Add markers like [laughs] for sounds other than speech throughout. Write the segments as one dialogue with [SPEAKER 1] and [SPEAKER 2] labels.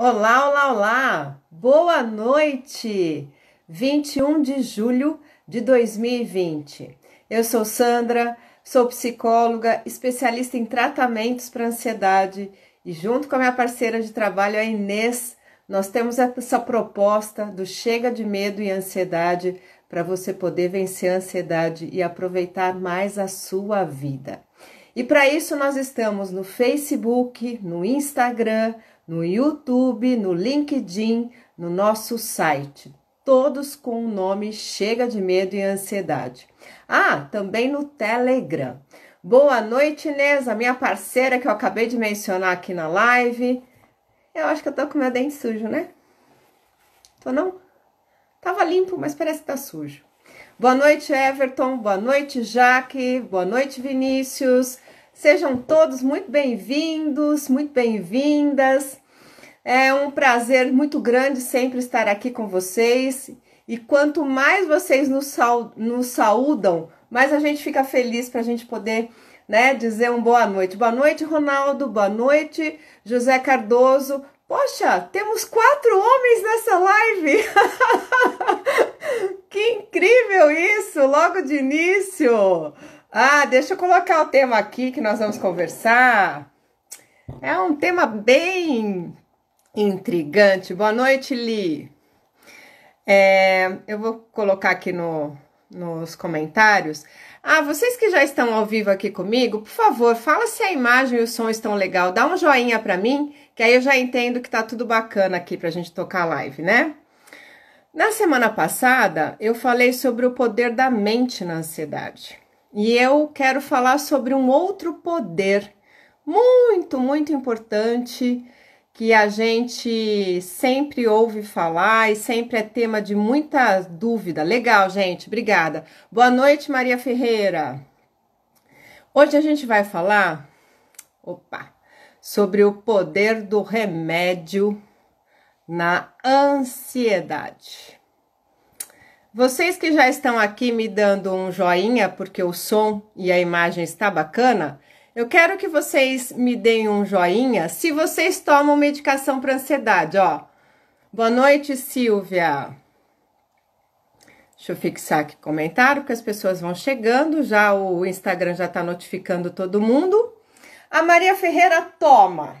[SPEAKER 1] Olá, olá, olá! Boa noite! 21 de julho de 2020. Eu sou Sandra, sou psicóloga, especialista em tratamentos para ansiedade e, junto com a minha parceira de trabalho, a Inês, nós temos essa proposta do Chega de Medo e Ansiedade para você poder vencer a ansiedade e aproveitar mais a sua vida. E para isso, nós estamos no Facebook, no Instagram no YouTube, no LinkedIn, no nosso site. Todos com o nome Chega de Medo e Ansiedade. Ah, também no Telegram. Boa noite, Inês, a minha parceira que eu acabei de mencionar aqui na live. Eu acho que eu tô com meu dente sujo, né? Tô não? Tava limpo, mas parece que tá sujo. Boa noite, Everton. Boa noite, Jaque. Boa noite, Vinícius. Sejam todos muito bem-vindos, muito bem-vindas. É um prazer muito grande sempre estar aqui com vocês. E quanto mais vocês nos, nos saudam, mais a gente fica feliz para a gente poder né, dizer um boa noite. Boa noite, Ronaldo. Boa noite, José Cardoso. Poxa, temos quatro homens nessa live! [laughs] que incrível isso! Logo de início! Ah, deixa eu colocar o tema aqui que nós vamos conversar. É um tema bem Intrigante. Boa noite, Li. É, eu vou colocar aqui no, nos comentários. Ah, vocês que já estão ao vivo aqui comigo, por favor, fala se a imagem e o som estão legal. Dá um joinha para mim, que aí eu já entendo que tá tudo bacana aqui pra gente tocar live, né? Na semana passada, eu falei sobre o poder da mente na ansiedade. E eu quero falar sobre um outro poder muito, muito importante que a gente sempre ouve falar e sempre é tema de muita dúvida. Legal, gente, obrigada. Boa noite, Maria Ferreira. Hoje a gente vai falar, opa, sobre o poder do remédio na ansiedade. Vocês que já estão aqui me dando um joinha porque o som e a imagem está bacana, eu quero que vocês me deem um joinha se vocês tomam medicação para ansiedade, ó. Boa noite, Silvia. Deixa eu fixar aqui comentário, porque as pessoas vão chegando, já o Instagram já está notificando todo mundo. A Maria Ferreira toma.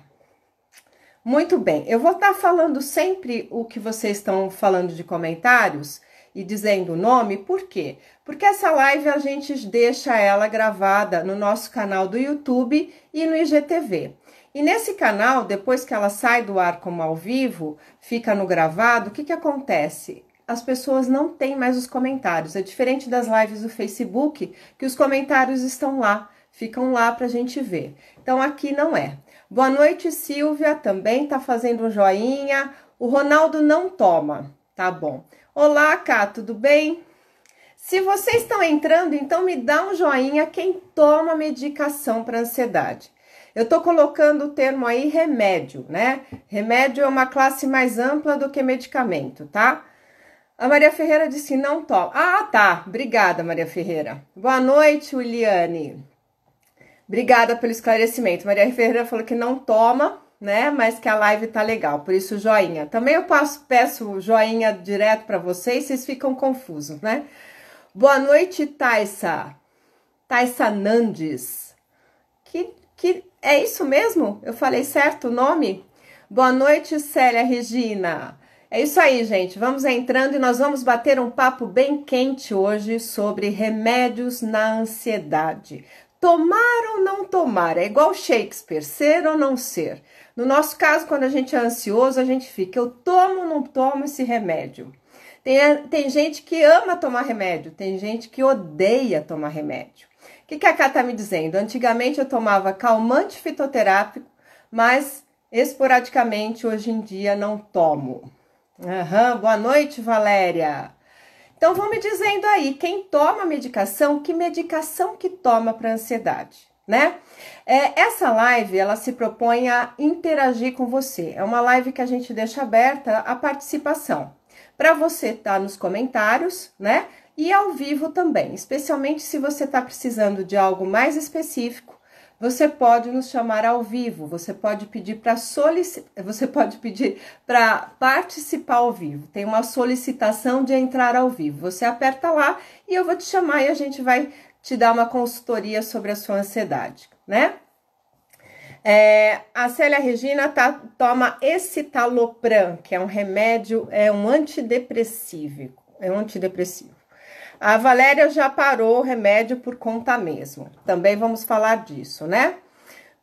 [SPEAKER 1] Muito bem, eu vou estar tá falando sempre o que vocês estão falando de comentários e dizendo o nome, por quê? Porque essa live a gente deixa ela gravada no nosso canal do YouTube e no IGTV. E nesse canal, depois que ela sai do ar como ao vivo, fica no gravado, o que, que acontece? As pessoas não têm mais os comentários. É diferente das lives do Facebook, que os comentários estão lá, ficam lá para a gente ver. Então aqui não é. Boa noite, Silvia, também tá fazendo um joinha. O Ronaldo não toma, tá bom. Olá, Cá, tudo bem? Se vocês estão entrando, então me dá um joinha quem toma medicação para ansiedade. Eu estou colocando o termo aí remédio, né? Remédio é uma classe mais ampla do que medicamento, tá? A Maria Ferreira disse que não toma. Ah, tá. Obrigada, Maria Ferreira. Boa noite, Williane. Obrigada pelo esclarecimento. Maria Ferreira falou que não toma, né? Mas que a live tá legal, por isso joinha. Também eu passo, peço joinha direto para vocês, vocês ficam confusos, né? Boa noite, Taissa. Taissa Nandes. Que, que é isso mesmo? Eu falei certo o nome? Boa noite, Célia Regina. É isso aí, gente. Vamos entrando e nós vamos bater um papo bem quente hoje sobre remédios na ansiedade. Tomar ou não tomar é igual Shakespeare, ser ou não ser. No nosso caso, quando a gente é ansioso, a gente fica, eu tomo ou não tomo esse remédio? Tem, tem gente que ama tomar remédio, tem gente que odeia tomar remédio. O que, que a Cá tá me dizendo? Antigamente eu tomava calmante fitoterápico, mas esporadicamente hoje em dia não tomo. Uhum, boa noite, Valéria. Então vão me dizendo aí, quem toma medicação, que medicação que toma para ansiedade, né? É, essa live ela se propõe a interagir com você. É uma live que a gente deixa aberta a participação. Para você estar tá nos comentários, né? E ao vivo também, especialmente se você está precisando de algo mais específico, você pode nos chamar ao vivo, você pode pedir para solicitar, você pode pedir para participar ao vivo. Tem uma solicitação de entrar ao vivo. Você aperta lá e eu vou te chamar e a gente vai te dar uma consultoria sobre a sua ansiedade né? É, a Célia Regina tá, toma escitalopram, que é um remédio, é um antidepressivo, é um antidepressivo. A Valéria já parou o remédio por conta mesmo. Também vamos falar disso, né?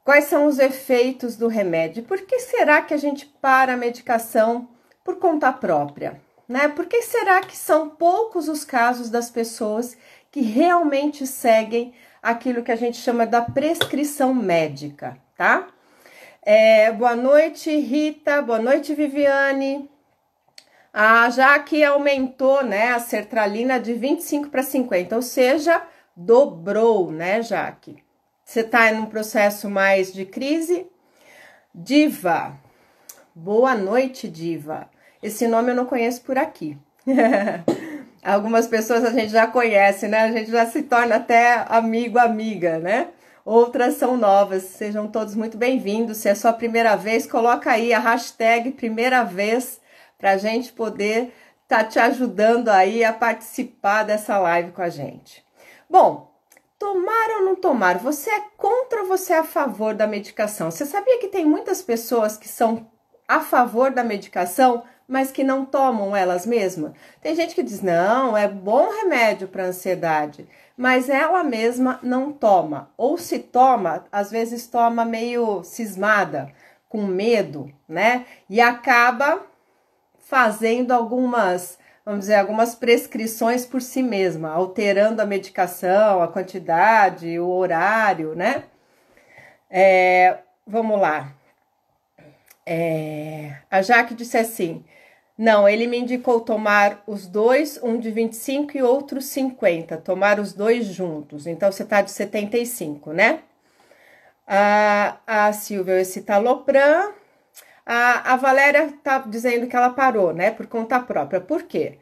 [SPEAKER 1] Quais são os efeitos do remédio? Por que será que a gente para a medicação por conta própria? Né? Por que será que são poucos os casos das pessoas que realmente seguem aquilo que a gente chama da prescrição médica, tá? É, boa noite, Rita. Boa noite, Viviane. Ah, já que aumentou, né, a sertralina de 25 para 50, ou seja, dobrou, né, Jaque? Você está em um processo mais de crise? Diva. Boa noite, Diva. Esse nome eu não conheço por aqui. [laughs] Algumas pessoas a gente já conhece, né? A gente já se torna até amigo, amiga, né? Outras são novas. Sejam todos muito bem-vindos. Se é sua primeira vez, coloca aí a hashtag primeira vez para a gente poder tá te ajudando aí a participar dessa live com a gente. Bom, tomar ou não tomar, você é contra ou você é a favor da medicação? Você sabia que tem muitas pessoas que são a favor da medicação, mas que não tomam elas mesmas. Tem gente que diz: não, é bom remédio para ansiedade, mas ela mesma não toma. Ou se toma, às vezes toma meio cismada, com medo, né? E acaba fazendo algumas, vamos dizer, algumas prescrições por si mesma, alterando a medicação, a quantidade, o horário, né? É, vamos lá. É, a Jaque disse assim: não, ele me indicou tomar os dois, um de 25 e outro 50, tomar os dois juntos. Então você tá de 75, né? A, a Silvia, esse A, a Valéria tá dizendo que ela parou, né? Por conta própria. Por quê?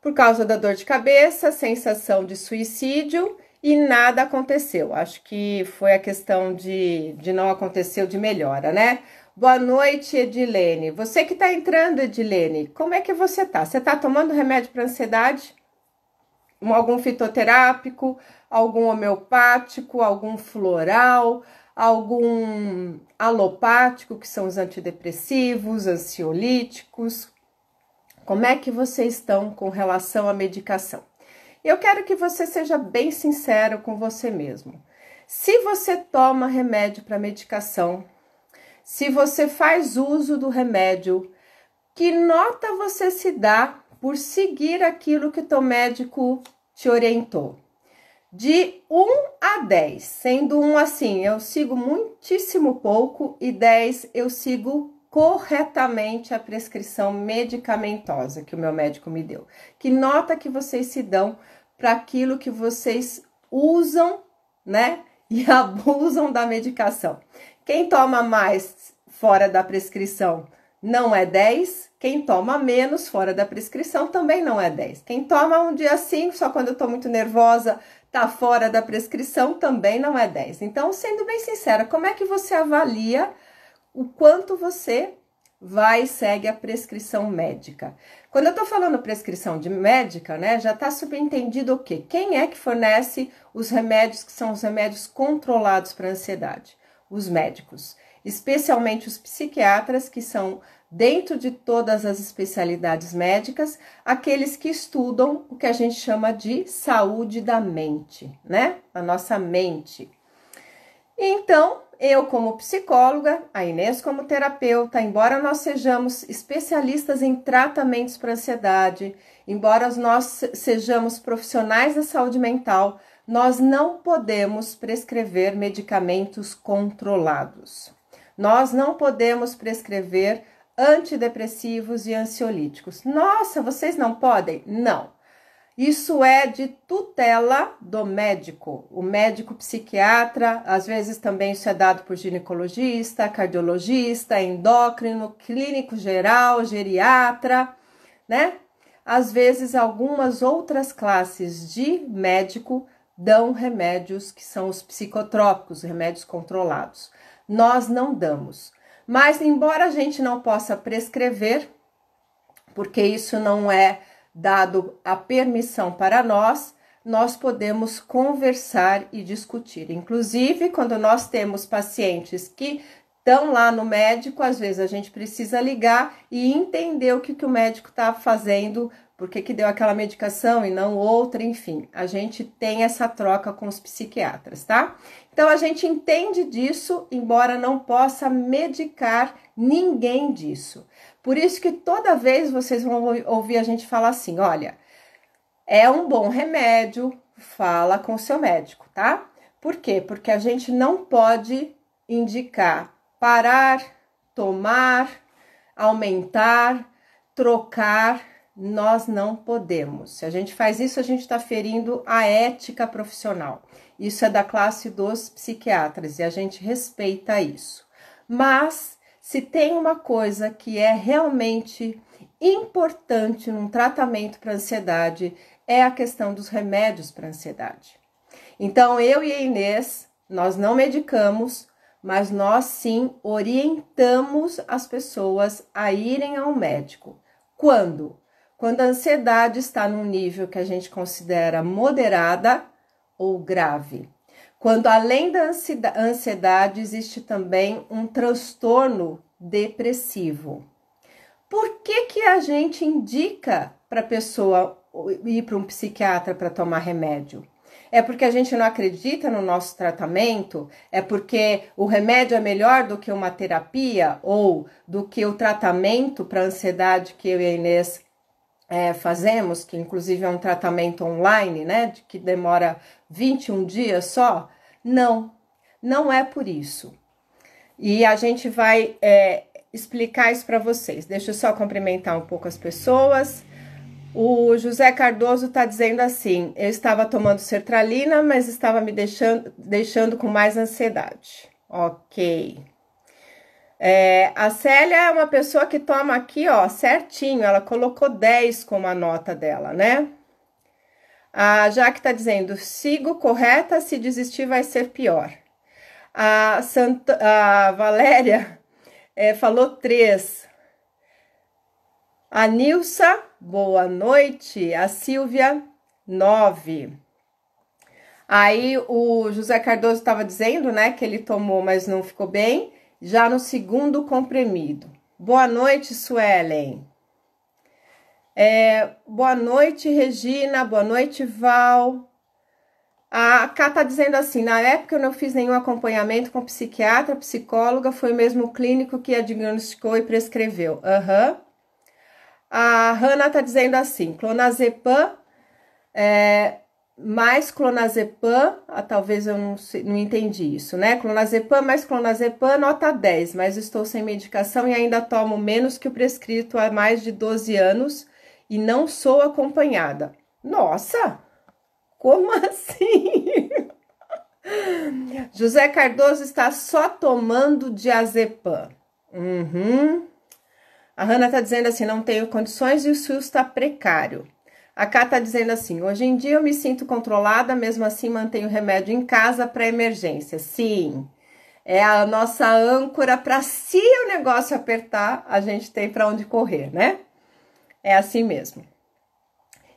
[SPEAKER 1] Por causa da dor de cabeça, sensação de suicídio e nada aconteceu. Acho que foi a questão de, de não aconteceu de melhora, né? Boa noite, Edilene. Você que está entrando, Edilene, como é que você tá? Você está tomando remédio para ansiedade? Algum fitoterápico, algum homeopático, algum floral, algum alopático, que são os antidepressivos, ansiolíticos? Como é que vocês estão com relação à medicação? Eu quero que você seja bem sincero com você mesmo. Se você toma remédio para medicação, se você faz uso do remédio, que nota você se dá por seguir aquilo que o teu médico te orientou. De 1 a 10, sendo 1 assim, eu sigo muitíssimo pouco e 10 eu sigo corretamente a prescrição medicamentosa que o meu médico me deu. Que nota que vocês se dão para aquilo que vocês usam, né? [laughs] E abusam da medicação. Quem toma mais fora da prescrição não é 10, quem toma menos fora da prescrição também não é 10. Quem toma um dia 5, só quando eu estou muito nervosa, tá fora da prescrição, também não é 10. Então, sendo bem sincera, como é que você avalia o quanto você vai e segue a prescrição médica? Quando eu tô falando prescrição de médica, né, já tá subentendido o quê? Quem é que fornece os remédios que são os remédios controlados para ansiedade? os médicos, especialmente os psiquiatras, que são, dentro de todas as especialidades médicas, aqueles que estudam o que a gente chama de saúde da mente, né? A nossa mente. Então, eu, como psicóloga, a Inês, como terapeuta, embora nós sejamos especialistas em tratamentos para ansiedade, embora nós sejamos profissionais da saúde mental, nós não podemos prescrever medicamentos controlados. Nós não podemos prescrever antidepressivos e ansiolíticos. Nossa, vocês não podem? Não. Isso é de tutela do médico, o médico psiquiatra, às vezes também isso é dado por ginecologista, cardiologista, endócrino, clínico geral, geriatra, né? Às vezes algumas outras classes de médico dão remédios que são os psicotrópicos, remédios controlados. Nós não damos. Mas, embora a gente não possa prescrever, porque isso não é dado a permissão para nós, nós podemos conversar e discutir. Inclusive, quando nós temos pacientes que estão lá no médico, às vezes a gente precisa ligar e entender o que, que o médico está fazendo por que, que deu aquela medicação e não outra, enfim. A gente tem essa troca com os psiquiatras, tá? Então a gente entende disso, embora não possa medicar ninguém disso. Por isso que toda vez vocês vão ouvir a gente falar assim: olha, é um bom remédio, fala com o seu médico, tá? Por quê? Porque a gente não pode indicar parar, tomar, aumentar, trocar, nós não podemos. Se a gente faz isso, a gente está ferindo a ética profissional. Isso é da classe dos psiquiatras e a gente respeita isso. Mas se tem uma coisa que é realmente importante num tratamento para ansiedade, é a questão dos remédios para ansiedade. Então, eu e a Inês, nós não medicamos, mas nós sim orientamos as pessoas a irem ao médico. Quando? quando a ansiedade está num nível que a gente considera moderada ou grave. Quando além da ansiedade existe também um transtorno depressivo. Por que, que a gente indica para a pessoa ir para um psiquiatra para tomar remédio? É porque a gente não acredita no nosso tratamento? É porque o remédio é melhor do que uma terapia ou do que o tratamento para ansiedade que eu e a Inês é, fazemos, que inclusive é um tratamento online, né, de que demora 21 dias só, não, não é por isso. E a gente vai é, explicar isso para vocês. Deixa eu só cumprimentar um pouco as pessoas. O José Cardoso está dizendo assim: eu estava tomando sertralina, mas estava me deixando, deixando com mais ansiedade. Ok. É, a Célia é uma pessoa que toma aqui, ó, certinho, ela colocou 10 como a nota dela, né? A Jaque tá dizendo, sigo correta, se desistir vai ser pior. A, a Valéria é, falou 3. A Nilsa, boa noite. A Silvia, 9. Aí o José Cardoso estava dizendo, né, que ele tomou, mas não ficou bem já no segundo comprimido. Boa noite, Suelen. É, boa noite, Regina. Boa noite, Val. A Cá tá dizendo assim: na época eu não fiz nenhum acompanhamento com psiquiatra, psicóloga, foi o mesmo clínico que a diagnosticou e prescreveu. Aham. Uhum. A Hanna tá dizendo assim: clonazepam é, mais clonazepam, ah, talvez eu não, não entendi isso, né? Clonazepam mais clonazepam, nota 10, mas estou sem medicação e ainda tomo menos que o prescrito há mais de 12 anos e não sou acompanhada. Nossa! Como [laughs] assim? José Cardoso está só tomando diazepam. Uhum. A Hanna está dizendo assim: não tenho condições e o SUS está precário. A Cá está dizendo assim: hoje em dia eu me sinto controlada, mesmo assim mantenho remédio em casa para emergência. Sim, é a nossa âncora para se o negócio apertar, a gente tem para onde correr, né? É assim mesmo.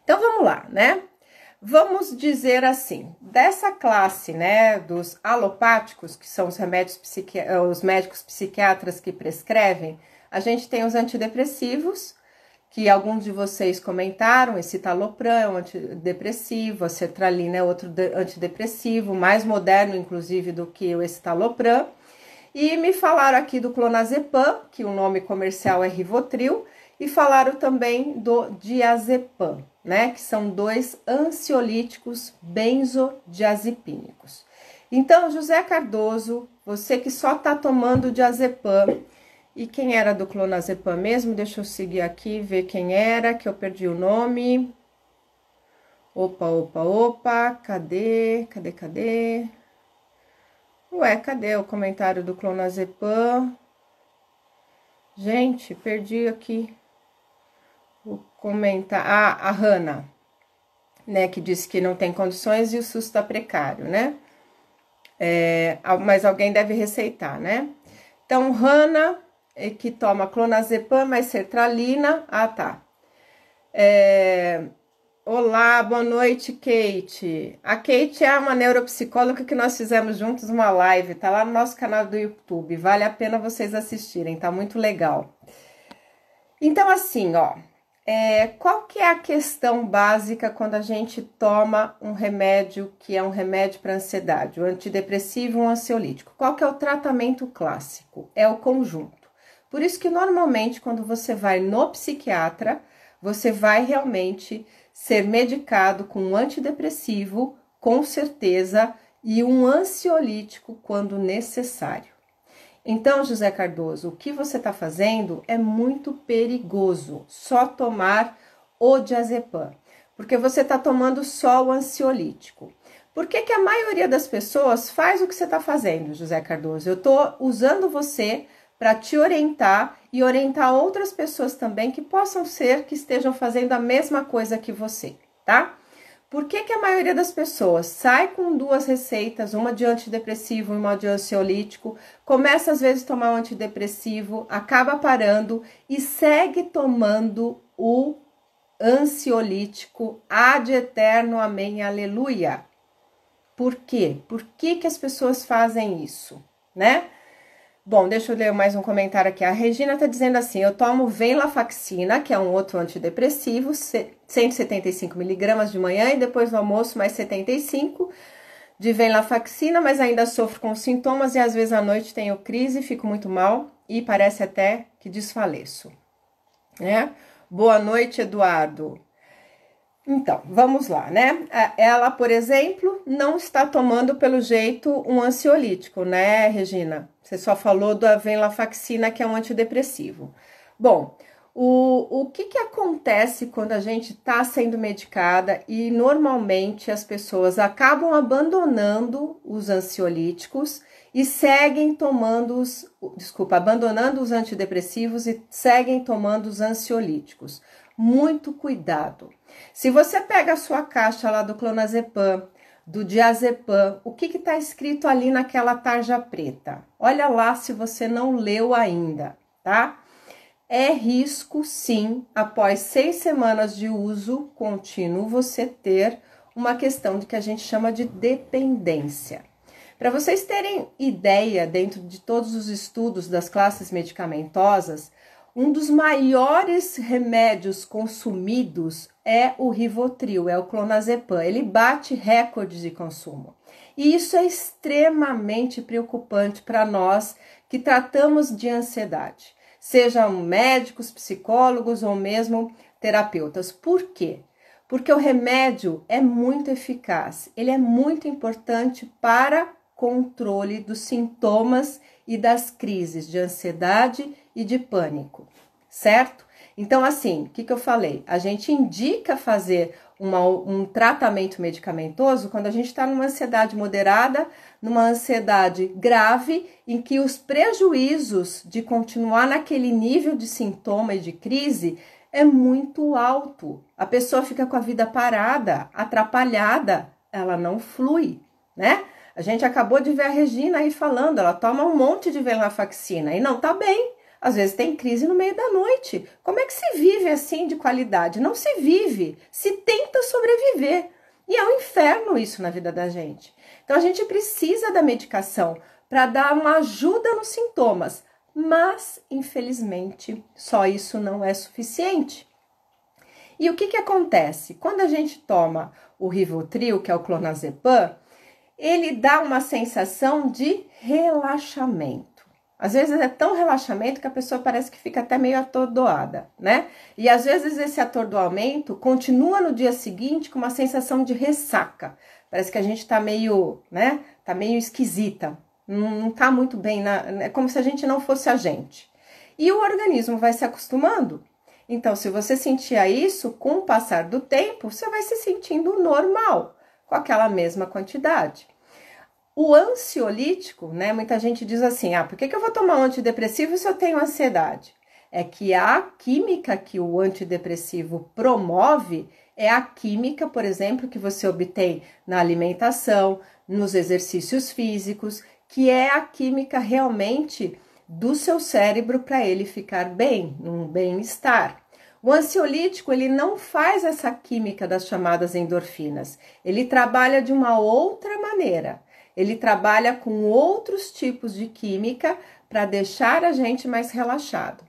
[SPEAKER 1] Então vamos lá, né? Vamos dizer assim, dessa classe, né, dos alopáticos, que são os remédios psiqui... os médicos psiquiatras que prescrevem, a gente tem os antidepressivos, que alguns de vocês comentaram, esse talopram é um antidepressivo, a sertralina é outro antidepressivo, mais moderno inclusive do que o escitalopram. E me falaram aqui do clonazepam, que o nome comercial é Rivotril, e falaram também do diazepam, né, que são dois ansiolíticos benzodiazepínicos. Então, José Cardoso, você que só está tomando diazepam, e quem era do clonazepam mesmo? Deixa eu seguir aqui, ver quem era, que eu perdi o nome. Opa, opa, opa, cadê, cadê, cadê? Ué, cadê o comentário do clonazepam? Gente, perdi aqui o comentário. Ah, a Hanna, né, que disse que não tem condições e o SUS está precário, né? É, mas alguém deve receitar, né? Então, Hanna, é que toma clonazepam mais sertralina. Ah, tá. É... Olá, boa noite, Kate. A Kate é uma neuropsicóloga que nós fizemos juntos uma live, tá lá no nosso canal do YouTube. Vale a pena vocês assistirem, tá muito legal. Então, assim, ó, é, qual que é a questão básica quando a gente toma um remédio que é um remédio para ansiedade, um antidepressivo, um ansiolítico? Qual que é o tratamento clássico? É o conjunto. Por isso que normalmente quando você vai no psiquiatra, você vai realmente ser medicado com um antidepressivo, com certeza, e um ansiolítico quando necessário. Então, José Cardoso, o que você está fazendo é muito perigoso. Só tomar o diazepam, porque você está tomando só o ansiolítico. Por que, que a maioria das pessoas faz o que você está fazendo, José Cardoso? Eu estou usando você para te orientar e orientar outras pessoas também que possam ser que estejam fazendo a mesma coisa que você, tá? Por que, que a maioria das pessoas sai com duas receitas, uma de antidepressivo e uma de ansiolítico, começa às vezes a tomar um antidepressivo, acaba parando e segue tomando o ansiolítico ad eterno, amém, aleluia? Por quê? Por que, que as pessoas fazem isso, né? Bom, deixa eu ler mais um comentário aqui. A Regina está dizendo assim: eu tomo venlafaxina, que é um outro antidepressivo, 175 miligramas de manhã e depois do almoço mais 75 de venlafaxina, mas ainda sofro com sintomas e às vezes à noite tenho crise, fico muito mal e parece até que desfaleço. Né? Boa noite, Eduardo. Então, vamos lá, né? Ela, por exemplo, não está tomando pelo jeito um ansiolítico, né, Regina? Você só falou da venlafaxina, que é um antidepressivo. Bom, o, o que, que acontece quando a gente está sendo medicada e normalmente as pessoas acabam abandonando os ansiolíticos e seguem tomando os, desculpa, abandonando os antidepressivos e seguem tomando os ansiolíticos. Muito cuidado. Se você pega a sua caixa lá do clonazepam, do diazepam, o que está escrito ali naquela tarja preta? Olha lá se você não leu ainda, tá? É risco, sim, após seis semanas de uso contínuo, você ter uma questão de que a gente chama de dependência. Para vocês terem ideia, dentro de todos os estudos das classes medicamentosas, um dos maiores remédios consumidos é o Rivotril, é o clonazepam. Ele bate recordes de consumo. E isso é extremamente preocupante para nós que tratamos de ansiedade, sejam médicos, psicólogos ou mesmo terapeutas. Por quê? Porque o remédio é muito eficaz, ele é muito importante para controle dos sintomas e das crises de ansiedade e de pânico, certo? Então, assim, o que, que eu falei? A gente indica fazer uma, um tratamento medicamentoso quando a gente está numa ansiedade moderada, numa ansiedade grave, em que os prejuízos de continuar naquele nível de sintoma e de crise é muito alto. A pessoa fica com a vida parada, atrapalhada, ela não flui, né? A gente acabou de ver a Regina aí falando, ela toma um monte de venlafaxina e não tá bem. Às vezes tem crise no meio da noite. Como é que se vive assim de qualidade? Não se vive, se tenta sobreviver. E é um inferno isso na vida da gente. Então a gente precisa da medicação para dar uma ajuda nos sintomas, mas infelizmente só isso não é suficiente. E o que, que acontece? Quando a gente toma o Rivotril, que é o clonazepam, ele dá uma sensação de relaxamento. Às vezes é tão relaxamento que a pessoa parece que fica até meio atordoada, né? E às vezes esse atordoamento continua no dia seguinte com uma sensação de ressaca. Parece que a gente tá meio, né? Tá meio esquisita. Não, tá muito bem, na, é como se a gente não fosse a gente. E o organismo vai se acostumando. Então, se você sentia isso, com o passar do tempo, você vai se sentindo normal, com aquela mesma quantidade. O ansiolítico, né? Muita gente diz assim: ah, por que, que eu vou tomar um antidepressivo se eu tenho ansiedade? É que a química que o antidepressivo promove é a química, por exemplo, que você obtém na alimentação, nos exercícios físicos, que é a química realmente do seu cérebro para ele ficar bem, num bem-estar. O ansiolítico, ele não faz essa química das chamadas endorfinas. Ele trabalha de uma outra maneira. Ele trabalha com outros tipos de química para deixar a gente mais relaxado.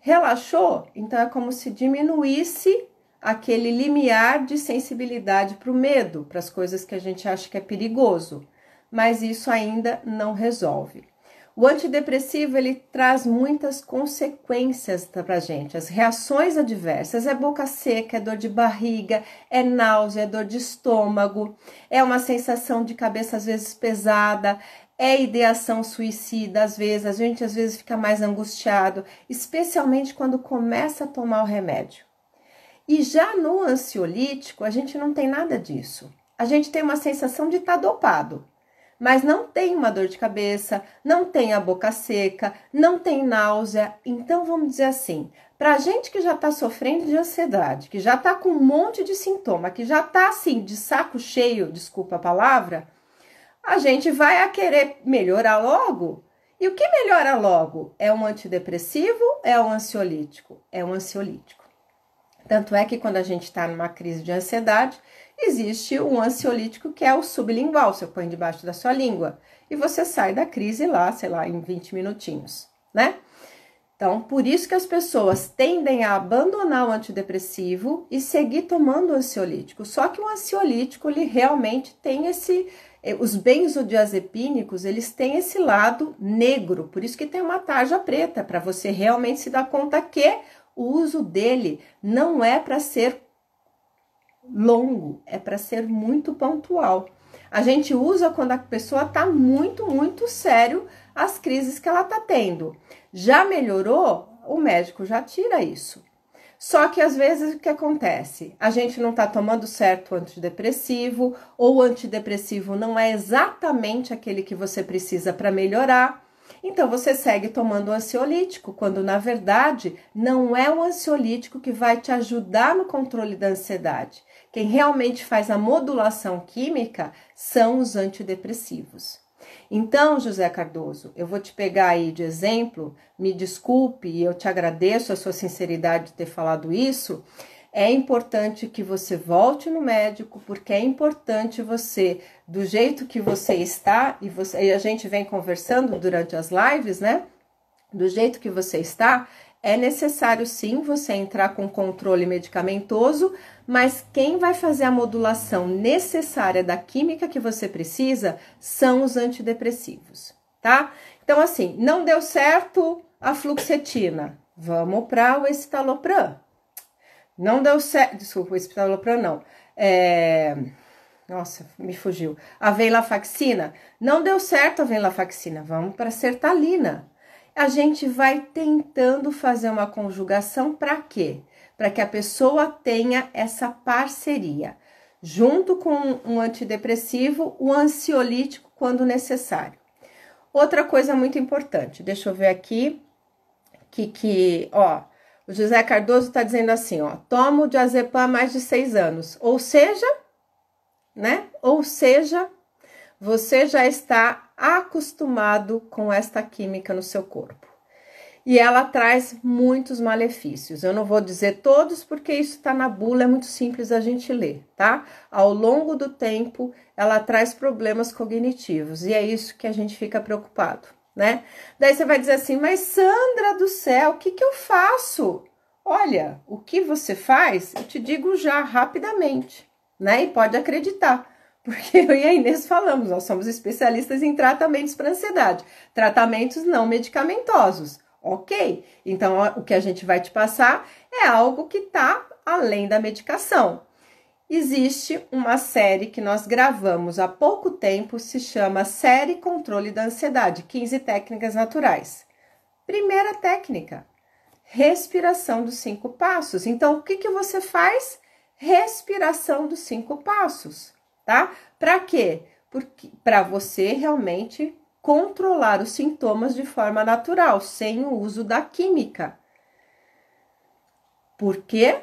[SPEAKER 1] Relaxou? Então é como se diminuísse aquele limiar de sensibilidade para o medo, para as coisas que a gente acha que é perigoso. Mas isso ainda não resolve. O antidepressivo ele traz muitas consequências para a gente. As reações adversas é boca seca, é dor de barriga, é náusea, é dor de estômago, é uma sensação de cabeça às vezes pesada, é ideação suicida às vezes. A gente às vezes fica mais angustiado, especialmente quando começa a tomar o remédio. E já no ansiolítico, a gente não tem nada disso. A gente tem uma sensação de estar tá dopado mas não tem uma dor de cabeça, não tem a boca seca, não tem náusea. Então vamos dizer assim: para gente que já está sofrendo de ansiedade, que já está com um monte de sintoma, que já está assim de saco cheio, desculpa a palavra, a gente vai a querer melhorar logo. E o que melhora logo? É um antidepressivo? É um ansiolítico? É um ansiolítico. Tanto é que quando a gente está numa crise de ansiedade, existe um ansiolítico que é o sublingual, você põe debaixo da sua língua e você sai da crise lá, sei lá, em 20 minutinhos, né? Então, por isso que as pessoas tendem a abandonar o antidepressivo e seguir tomando o ansiolítico. Só que o ansiolítico, ele realmente tem esse eh, os benzodiazepínicos, eles têm esse lado negro, por isso que tem uma tarja preta para você realmente se dar conta que o uso dele não é para ser longo, é para ser muito pontual. A gente usa quando a pessoa está muito, muito sério as crises que ela está tendo. Já melhorou? O médico já tira isso. Só que às vezes o que acontece? A gente não está tomando certo o antidepressivo, ou o antidepressivo não é exatamente aquele que você precisa para melhorar. Então você segue tomando o ansiolítico, quando na verdade não é o ansiolítico que vai te ajudar no controle da ansiedade. Quem realmente faz a modulação química são os antidepressivos. Então, José Cardoso, eu vou te pegar aí de exemplo, me desculpe e eu te agradeço a sua sinceridade de ter falado isso. É importante que você volte no médico, porque é importante você, do jeito que você está, e, você, e a gente vem conversando durante as lives, né? Do jeito que você está, é necessário sim você entrar com controle medicamentoso, mas quem vai fazer a modulação necessária da química que você precisa são os antidepressivos, tá? Então, assim, não deu certo a fluoxetina, vamos para o escitalopram. Não deu certo, desculpa, o escitalopram não. É... Nossa, me fugiu. A venlafaxina, não deu certo a venlafaxina, vamos para a sertalina a gente vai tentando fazer uma conjugação para quê? Para que a pessoa tenha essa parceria, junto com um antidepressivo, o um ansiolítico quando necessário. Outra coisa muito importante, deixa eu ver aqui, que, que ó, o José Cardoso está dizendo assim, ó, tomo diazepam há mais de seis anos, ou seja, né, ou seja, você já está acostumado com esta química no seu corpo. E ela traz muitos malefícios. Eu não vou dizer todos porque isso está na bula, é muito simples a gente ler, tá? Ao longo do tempo, ela traz problemas cognitivos e é isso que a gente fica preocupado, né? Daí você vai dizer assim: Mas Sandra do céu, o que, que eu faço? Olha, o que você faz, eu te digo já rapidamente, né? E pode acreditar porque eu e a Inês falamos, nós somos especialistas em tratamentos para ansiedade, tratamentos não medicamentosos, ok? Então, o que a gente vai te passar é algo que está além da medicação. Existe uma série que nós gravamos há pouco tempo, se chama Série Controle da Ansiedade 15 Técnicas Naturais. Primeira técnica, respiração dos cinco passos. Então, o que, que você faz? Respiração dos cinco passos tá? Para quê? Porque Para você realmente controlar os sintomas de forma natural, sem o uso da química. Por quê?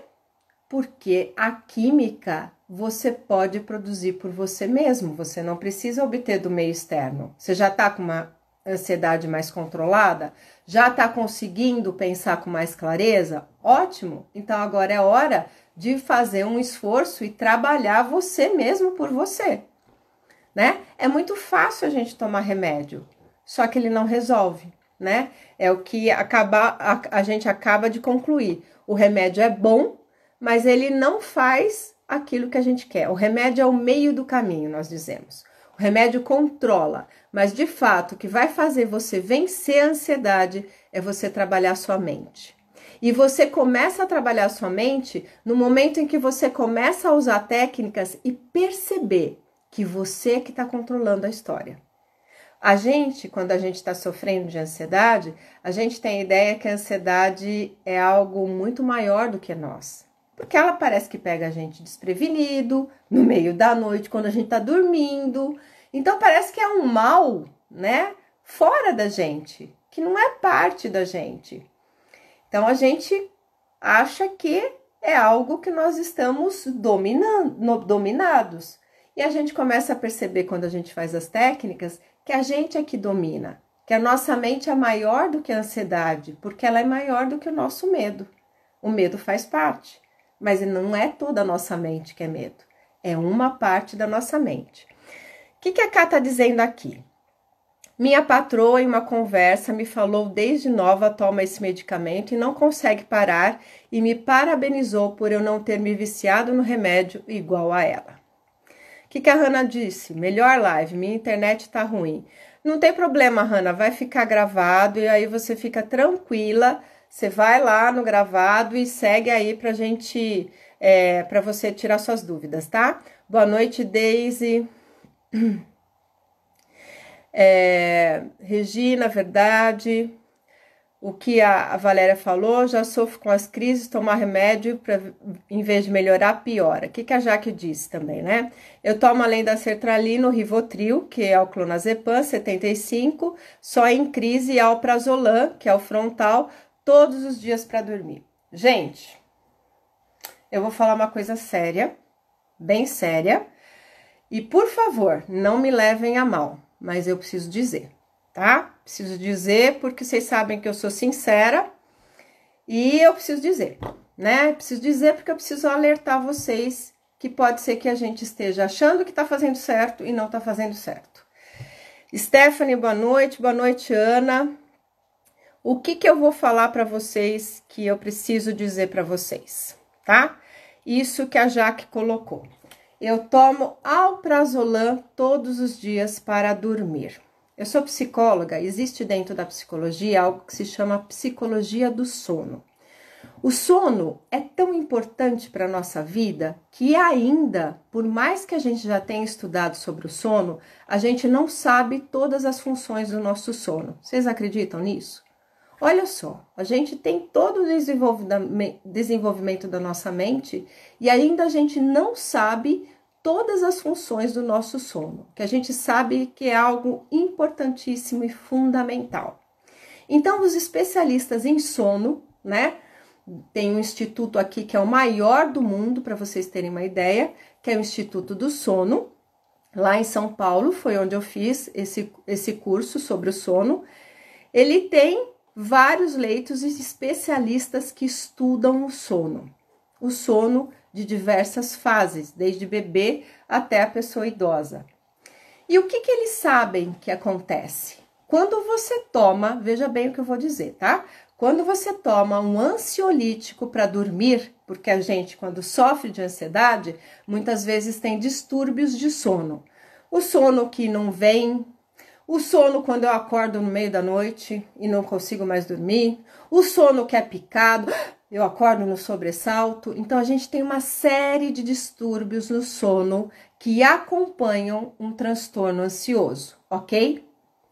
[SPEAKER 1] Porque a química você pode produzir por você mesmo, você não precisa obter do meio externo. Você já está com uma ansiedade mais controlada? Já está conseguindo pensar com mais clareza? Ótimo! Então agora é hora de fazer um esforço e trabalhar você mesmo por você, né? É muito fácil a gente tomar remédio, só que ele não resolve, né? É o que acaba, a, a gente acaba de concluir. O remédio é bom, mas ele não faz aquilo que a gente quer. O remédio é o meio do caminho, nós dizemos. O remédio controla, mas de fato o que vai fazer você vencer a ansiedade é você trabalhar sua mente. E você começa a trabalhar a sua mente no momento em que você começa a usar técnicas e perceber que você é que está controlando a história. A gente, quando a gente está sofrendo de ansiedade, a gente tem a ideia que a ansiedade é algo muito maior do que nós. Porque ela parece que pega a gente desprevenido, no meio da noite, quando a gente está dormindo. Então parece que é um mal, né? Fora da gente, que não é parte da gente. Então a gente acha que é algo que nós estamos dominando, dominados. E a gente começa a perceber quando a gente faz as técnicas que a gente é que domina, que a nossa mente é maior do que a ansiedade, porque ela é maior do que o nosso medo. O medo faz parte, mas não é toda a nossa mente que é medo, é uma parte da nossa mente. O que, que a Cá está dizendo aqui? Minha patroa, em uma conversa, me falou desde nova toma esse medicamento e não consegue parar e me parabenizou por eu não ter me viciado no remédio igual a ela. O que, que a Hanna disse? Melhor live, minha internet tá ruim. Não tem problema, Hanna, vai ficar gravado e aí você fica tranquila. Você vai lá no gravado e segue aí pra gente, é, pra você tirar suas dúvidas, tá? Boa noite, Daisy. [clears throat] É, Regina, verdade. O que a, a Valéria falou, já sofro com as crises, tomar remédio para, em vez de melhorar, piora. O que, que a Jaque disse também, né? Eu tomo além da sertralina o Rivotril, que é o clonazepam 75, só em crise e alprazolam, que é o frontal, todos os dias para dormir. Gente, eu vou falar uma coisa séria, bem séria, e por favor, não me levem a mal mas eu preciso dizer, tá? Preciso dizer porque vocês sabem que eu sou sincera e eu preciso dizer, né? Preciso dizer porque eu preciso alertar vocês que pode ser que a gente esteja achando que tá fazendo certo e não tá fazendo certo. Stephanie, boa noite, boa noite, Ana. O que que eu vou falar para vocês que eu preciso dizer para vocês, tá? Isso que a Jaque colocou. Eu tomo alprazolam todos os dias para dormir. Eu sou psicóloga, existe dentro da psicologia algo que se chama psicologia do sono. O sono é tão importante para a nossa vida que ainda, por mais que a gente já tenha estudado sobre o sono, a gente não sabe todas as funções do nosso sono. Vocês acreditam nisso? Olha só, a gente tem todo o desenvolvimento da nossa mente e ainda a gente não sabe todas as funções do nosso sono, que a gente sabe que é algo importantíssimo e fundamental. Então, os especialistas em sono, né? Tem um instituto aqui que é o maior do mundo, para vocês terem uma ideia, que é o Instituto do Sono, lá em São Paulo, foi onde eu fiz esse, esse curso sobre o sono. Ele tem vários leitos e especialistas que estudam o sono. O sono de diversas fases, desde bebê até a pessoa idosa. E o que, que eles sabem que acontece? Quando você toma, veja bem o que eu vou dizer, tá? Quando você toma um ansiolítico para dormir, porque a gente, quando sofre de ansiedade, muitas vezes tem distúrbios de sono. O sono que não vem, o sono quando eu acordo no meio da noite e não consigo mais dormir, o sono que é picado, [gasps] eu acordo no sobressalto. Então, a gente tem uma série de distúrbios no sono que acompanham um transtorno ansioso, ok?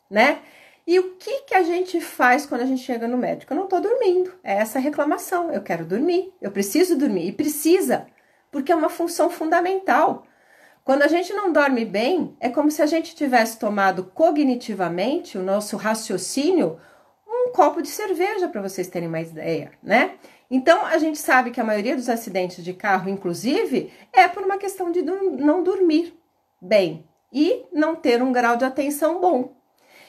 [SPEAKER 1] Né? E o que, que a gente faz quando a gente chega no médico? Eu não tô dormindo. É essa reclamação. Eu quero dormir, eu preciso dormir. E precisa, porque é uma função fundamental. Quando a gente não dorme bem, é como se a gente tivesse tomado cognitivamente o nosso raciocínio um copo de cerveja, para vocês terem mais ideia, né? Então, a gente sabe que a maioria dos acidentes de carro, inclusive, é por uma questão de não dormir bem e não ter um grau de atenção bom.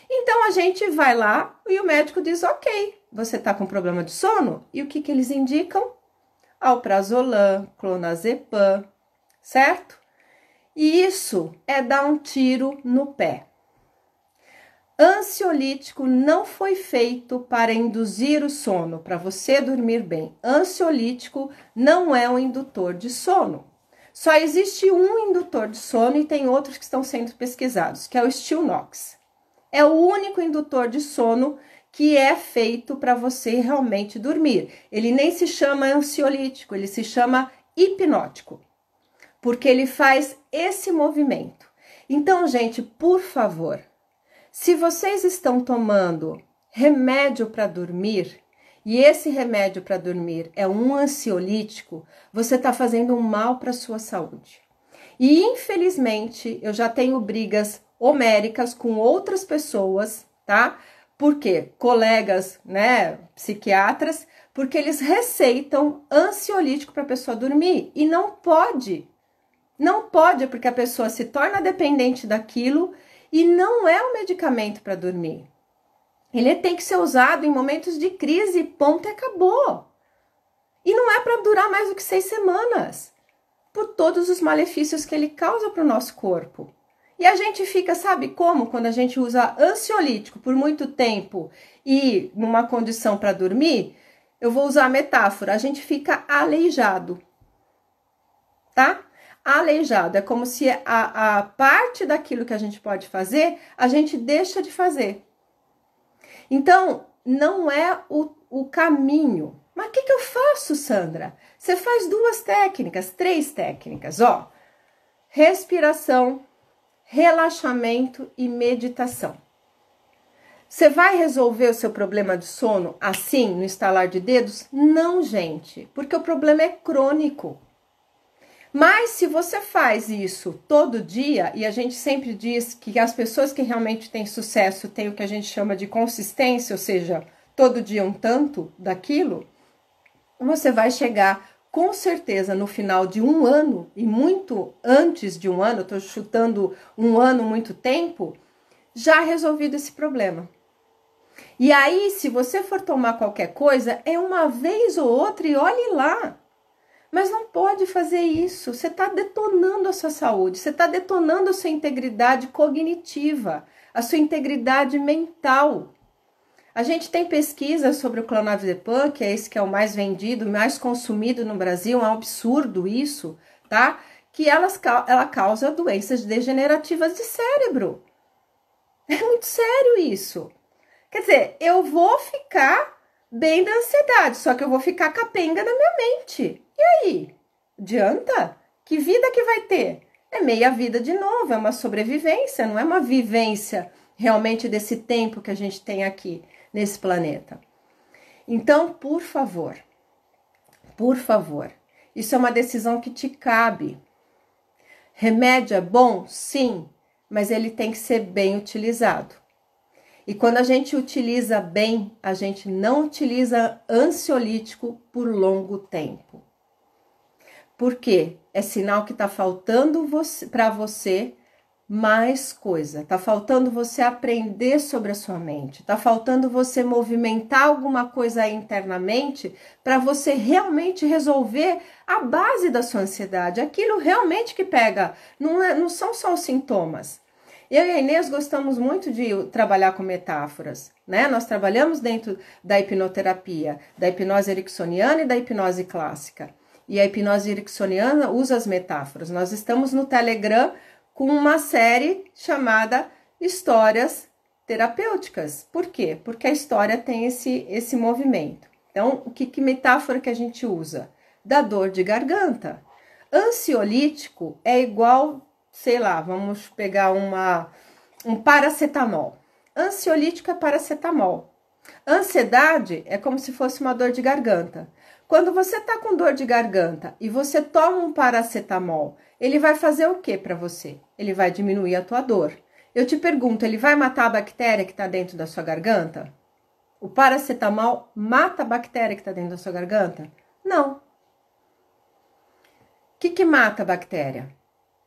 [SPEAKER 1] Então, a gente vai lá e o médico diz: ok, você está com problema de sono? E o que, que eles indicam? Alprazolam, clonazepam, certo? E isso é dar um tiro no pé. Ansiolítico não foi feito para induzir o sono, para você dormir bem. Ansiolítico não é um indutor de sono. Só existe um indutor de sono e tem outros que estão sendo pesquisados, que é o Stilnox. É o único indutor de sono que é feito para você realmente dormir. Ele nem se chama ansiolítico, ele se chama hipnótico porque ele faz esse movimento. Então, gente, por favor, se vocês estão tomando remédio para dormir, e esse remédio para dormir é um ansiolítico, você está fazendo um mal para a sua saúde. E infelizmente eu já tenho brigas homéricas com outras pessoas, tá? Porque colegas, né, psiquiatras, porque eles receitam ansiolítico para a pessoa dormir e não pode não pode, porque a pessoa se torna dependente daquilo e não é um medicamento para dormir. Ele tem que ser usado em momentos de crise, ponto e acabou. E não é para durar mais do que seis semanas, por todos os malefícios que ele causa para o nosso corpo. E a gente fica, sabe como? Quando a gente usa ansiolítico por muito tempo e numa condição para dormir, eu vou usar a metáfora, a gente fica aleijado. Tá? Aleijado é como se a, a parte daquilo que a gente pode fazer, a gente deixa de fazer. Então, não é o, o caminho. Mas o que, que eu faço, Sandra? Você faz duas técnicas, três técnicas, ó. Respiração, relaxamento e meditação. Você vai resolver o seu problema de sono assim, no estalar de dedos? Não, gente, porque o problema é crônico. Mas se você faz isso todo dia, e a gente sempre diz que as pessoas que realmente têm sucesso têm o que a gente chama de consistência, ou seja, todo dia um tanto daquilo, você vai chegar com certeza no final de um ano e muito antes de um ano, estou chutando um ano muito tempo, já resolvido esse problema. E aí, se você for tomar qualquer coisa, é uma vez ou outra e olhe lá. Mas não pode fazer isso. Você está detonando a sua saúde, você está detonando a sua integridade cognitiva, a sua integridade mental. A gente tem pesquisas sobre o clonazepam, que é esse que é o mais vendido, mais consumido no Brasil, é um absurdo isso, tá? Que elas, ela causa doenças degenerativas de cérebro. É muito sério isso. Quer dizer, eu vou ficar bem da ansiedade, só que eu vou ficar capenga na minha mente. E aí? Adianta? Que vida que vai ter? É meia vida de novo, é uma sobrevivência, não é uma vivência realmente desse tempo que a gente tem aqui nesse planeta. Então, por favor, por favor, isso é uma decisão que te cabe. Remédio é bom? Sim, mas ele tem que ser bem utilizado. E quando a gente utiliza bem, a gente não utiliza ansiolítico por longo tempo. Porque é sinal que está faltando para você mais coisa, está faltando você aprender sobre a sua mente, está faltando você movimentar alguma coisa internamente para você realmente resolver a base da sua ansiedade, aquilo realmente que pega, não, é, não são só os sintomas. Eu e a Inês gostamos muito de trabalhar com metáforas, né? Nós trabalhamos dentro da hipnoterapia, da hipnose ericksoniana e da hipnose clássica e a hipnose ericksoniana usa as metáforas. Nós estamos no Telegram com uma série chamada Histórias Terapêuticas. Por quê? Porque a história tem esse, esse movimento. Então, o que, que metáfora que a gente usa? Da dor de garganta. Ansiolítico é igual, sei lá, vamos pegar uma, um paracetamol. Ansiolítico é paracetamol. Ansiedade é como se fosse uma dor de garganta. Quando você está com dor de garganta e você toma um paracetamol, ele vai fazer o que para você? Ele vai diminuir a tua dor. Eu te pergunto, ele vai matar a bactéria que está dentro da sua garganta? O paracetamol mata a bactéria que está dentro da sua garganta? Não. O que, que mata a bactéria?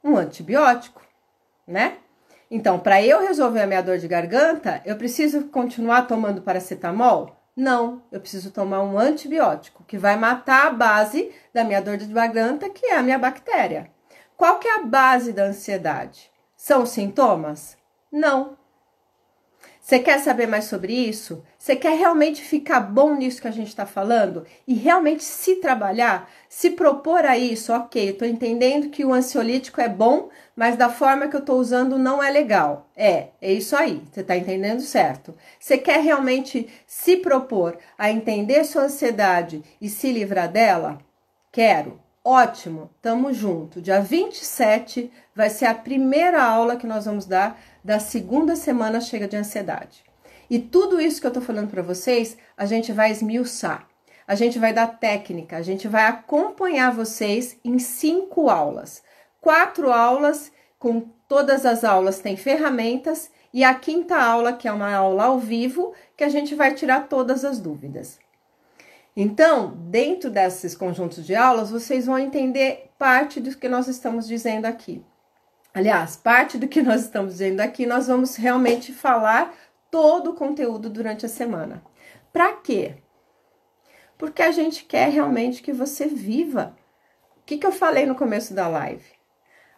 [SPEAKER 1] Um antibiótico, né? Então, para eu resolver a minha dor de garganta, eu preciso continuar tomando paracetamol? Não, eu preciso tomar um antibiótico que vai matar a base da minha dor de garganta, que é a minha bactéria. Qual que é a base da ansiedade? São sintomas? Não. Você quer saber mais sobre isso? Você quer realmente ficar bom nisso que a gente está falando? E realmente se trabalhar? Se propor a isso? Ok, estou entendendo que o ansiolítico é bom, mas da forma que eu estou usando não é legal. É, é isso aí, você está entendendo certo. Você quer realmente se propor a entender sua ansiedade e se livrar dela? Quero. Ótimo, tamo junto. Dia 27 vai ser a primeira aula que nós vamos dar da segunda semana Chega de Ansiedade. E tudo isso que eu tô falando para vocês, a gente vai esmiuçar. A gente vai dar técnica, a gente vai acompanhar vocês em cinco aulas. Quatro aulas, com todas as aulas tem ferramentas, e a quinta aula, que é uma aula ao vivo, que a gente vai tirar todas as dúvidas. Então, dentro desses conjuntos de aulas, vocês vão entender parte do que nós estamos dizendo aqui. Aliás, parte do que [laughs] nós estamos dizendo aqui, nós vamos realmente falar todo o conteúdo durante a semana. Para quê? Porque a gente quer realmente que você viva. O que, que eu falei no começo da live?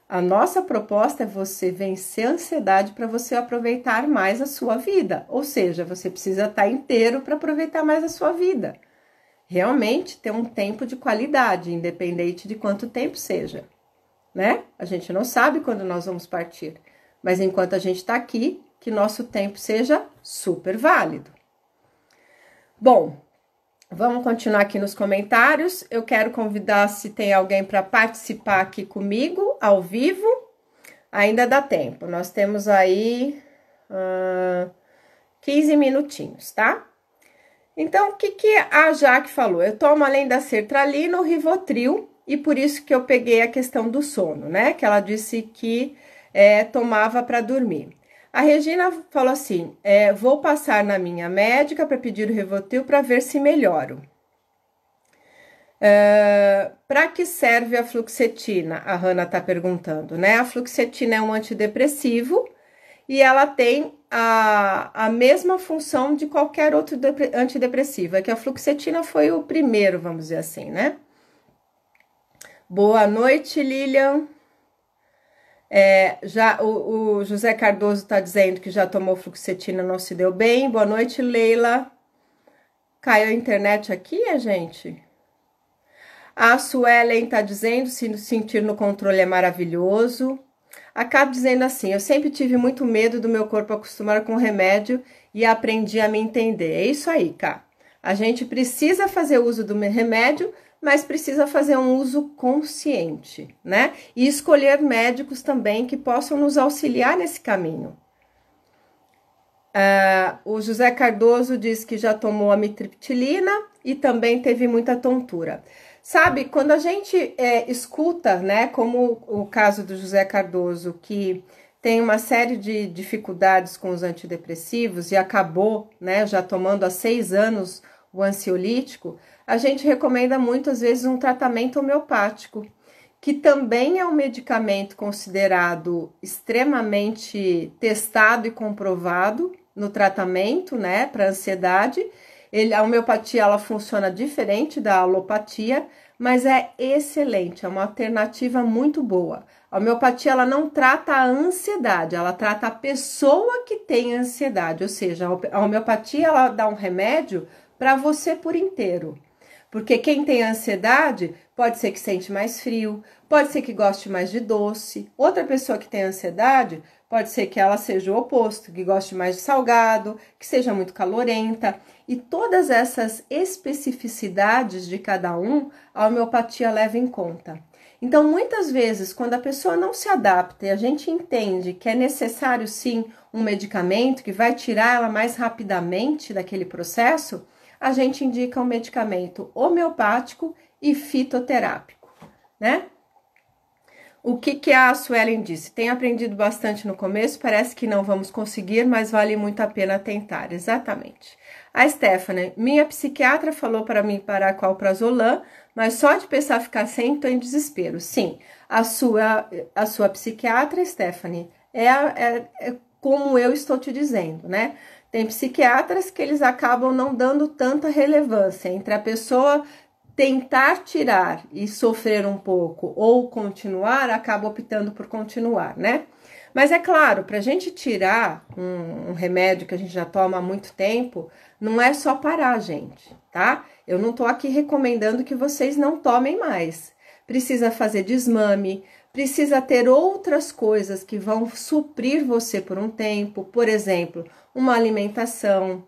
[SPEAKER 1] A nossa proposta é você vencer a ansiedade para você aproveitar mais a sua vida. Ou seja, você precisa estar tá inteiro para aproveitar mais a sua vida realmente ter um tempo de qualidade, independente de quanto tempo seja, né? A gente não sabe quando nós vamos partir, mas enquanto a gente está aqui, que nosso tempo seja super válido. Bom, vamos continuar aqui nos comentários. Eu quero convidar se tem alguém para participar aqui comigo ao vivo. Ainda dá tempo, nós temos aí uh, ah, 15 minutinhos, tá? Então, o que, que a Jaque falou? Eu tomo, além da sertralina, o Rivotril, e por isso que eu peguei a questão do sono, né? Que ela disse que é, tomava para dormir. A Regina falou assim: é, vou passar na minha médica para pedir o Rivotril para ver se melhoro. É, para que serve a fluxetina? A Hanna está perguntando, né? A fluxetina é um antidepressivo e ela tem a, a mesma função de qualquer outro antidepressivo, é que a fluxetina foi o primeiro, vamos dizer assim, né? Boa noite, Lilian. É, já o, o, José Cardoso está dizendo que já tomou fluoxetina, não se deu bem. Boa noite, Leila. Caiu a internet aqui, é, gente? A Suelen está dizendo se sentir no controle é maravilhoso. Acaba dizendo assim: eu sempre tive muito medo do meu corpo acostumar com remédio e aprendi a me entender. É isso aí, cá. A gente precisa fazer uso do remédio, mas precisa fazer um uso consciente, né? E escolher médicos também que possam nos auxiliar nesse caminho. Uh, o José Cardoso diz que já tomou amitriptilina e também teve muita tontura. Sabe, quando a gente é, escuta, né, como o caso do José Cardoso, que tem uma série de dificuldades com os antidepressivos e acabou, né, já tomando há seis anos o ansiolítico, a gente recomenda muitas vezes um tratamento homeopático, que também é um medicamento considerado extremamente testado e comprovado no tratamento, né, para ansiedade ele, a homeopatia ela funciona diferente da alopatia, mas é excelente, é uma alternativa muito boa. A homeopatia ela não trata a ansiedade, ela trata a pessoa que tem ansiedade, ou seja, a homeopatia ela dá um remédio para você por inteiro. Porque quem tem ansiedade pode ser que sente mais frio, pode ser que goste mais de doce. Outra pessoa que tem ansiedade Pode ser que ela seja o oposto, que goste mais de salgado, que seja muito calorenta. E todas essas especificidades de cada um, a homeopatia leva em conta. Então, muitas vezes, quando a pessoa não se adapta e a gente entende que é necessário sim um medicamento que vai tirar ela mais rapidamente daquele processo, a gente indica um medicamento homeopático e fitoterápico, né? O que, que a Suelen disse? Tenho aprendido bastante no começo, parece que não vamos conseguir, mas vale muito a pena tentar. Exatamente. A Stephanie, minha psiquiatra falou para mim parar com a alprazolam, mas só de pensar ficar sem, estou em desespero. Sim, a sua, a sua psiquiatra, Stephanie, é, é, é como eu estou te dizendo, né? Tem psiquiatras que eles acabam não dando tanta relevância entre a pessoa tentar tirar e sofrer um pouco ou continuar, acaba optando por continuar, né? Mas é claro, para a gente tirar um, um, remédio que a gente já toma há muito tempo, não é só parar, gente, tá? Eu não tô aqui recomendando que vocês não tomem mais. Precisa fazer desmame, precisa ter outras coisas que vão suprir você por um tempo, por exemplo, uma alimentação,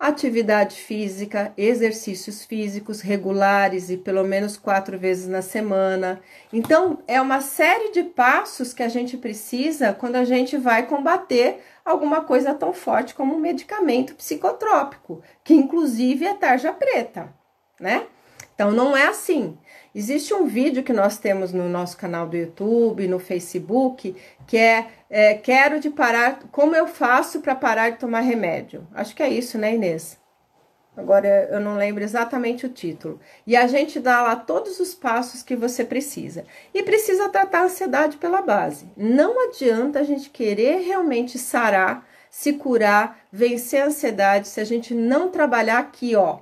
[SPEAKER 1] Atividade física, exercícios físicos regulares e pelo menos quatro vezes na semana. Então, é uma série de passos que a gente precisa quando a gente vai combater alguma coisa tão forte como um medicamento psicotrópico, que inclusive é tarja preta, né? Então, não é assim. Existe um vídeo que nós temos no nosso canal do YouTube, no Facebook, que é, é Quero de parar, como eu faço para parar de tomar remédio? Acho que é isso, né, Inês? Agora eu não lembro exatamente o título. E a gente dá lá todos os passos que você precisa. E precisa tratar a ansiedade pela base. Não adianta a gente querer realmente sarar, se curar, vencer a ansiedade se a gente não trabalhar aqui, ó,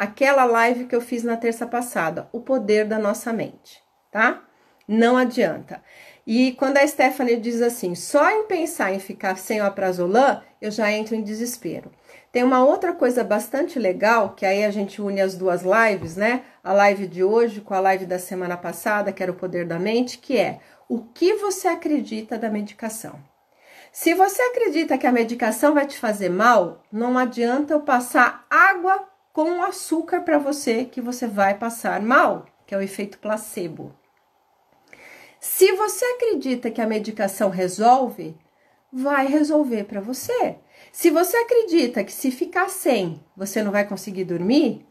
[SPEAKER 1] aquela live que eu fiz na terça passada, o poder da nossa mente, tá? Não adianta. E quando a Stephanie diz assim, só em pensar em ficar sem o aprazolam, eu já entro em desespero. Tem uma outra coisa bastante legal, que aí a gente une as duas lives, né? A live de hoje com a live da semana passada, que era o poder da mente, que é o que você acredita da medicação. Se você acredita que a medicação vai te fazer mal, não adianta eu passar água com açúcar para você que você vai passar mal, que é o efeito placebo. Se você acredita que a medicação resolve, vai resolver para você. Se você acredita que se ficar sem, você não vai conseguir dormir,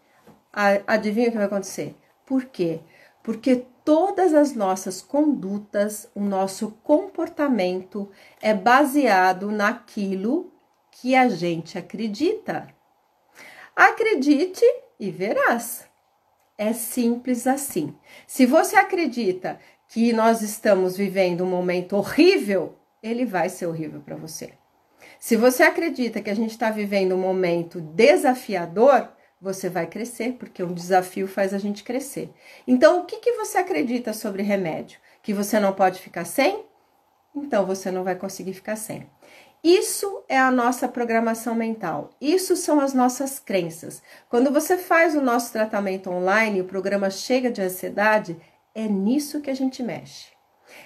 [SPEAKER 1] adivinha o que vai acontecer? Por quê? Porque todas as nossas condutas, o nosso comportamento é baseado naquilo que a gente acredita. Acredite e verás. É simples assim. Se você acredita que nós estamos vivendo um momento horrível, ele vai ser horrível para você. Se você acredita que a gente está vivendo um momento desafiador, você vai crescer, porque um desafio faz a gente crescer. Então, o que, que você acredita sobre remédio? Que você não pode ficar sem? Então, você não vai conseguir ficar sem. Isso é a nossa programação mental, isso são as nossas crenças. Quando você faz o nosso tratamento online, o programa Chega de Ansiedade, é nisso que a gente mexe.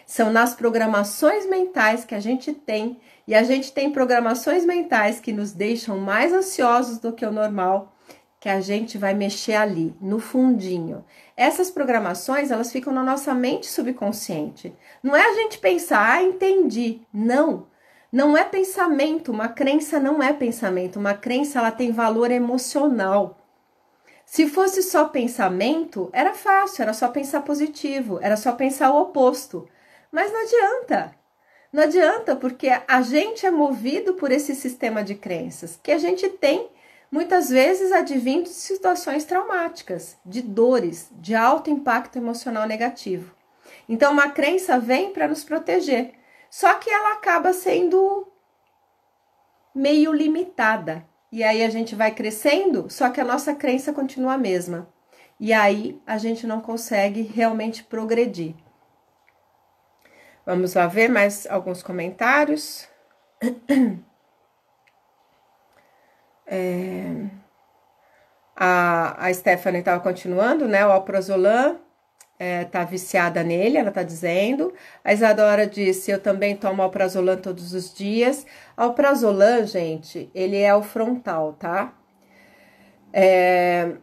[SPEAKER 1] São nas programações mentais que a gente tem, e a gente tem programações mentais que nos deixam mais ansiosos do que o normal, que a gente vai mexer ali, no fundinho. Essas programações, elas ficam na nossa mente subconsciente. Não é a gente pensar, ah, entendi. Não. Não é pensamento, uma crença não é pensamento, uma crença ela tem valor emocional. Se fosse só pensamento, era fácil, era só pensar positivo, era só pensar o oposto. Mas não adianta. Não adianta porque a gente é movido por esse sistema de crenças que a gente tem muitas vezes advindo de situações traumáticas, de dores, de alto impacto emocional negativo. Então, uma crença vem para nos proteger. Só que ela acaba sendo meio limitada. E aí a gente vai crescendo, só que a nossa crença continua a mesma. E aí a gente não consegue realmente progredir. Vamos lá ver mais alguns comentários. [clears throat] É, a, a Stephanie estava continuando, né? O Alprazolam é, tá viciada nele, ela tá dizendo. A Isadora disse: Eu também tomo alprazolam todos os dias. Alprazolam, gente, ele é o frontal, tá? É,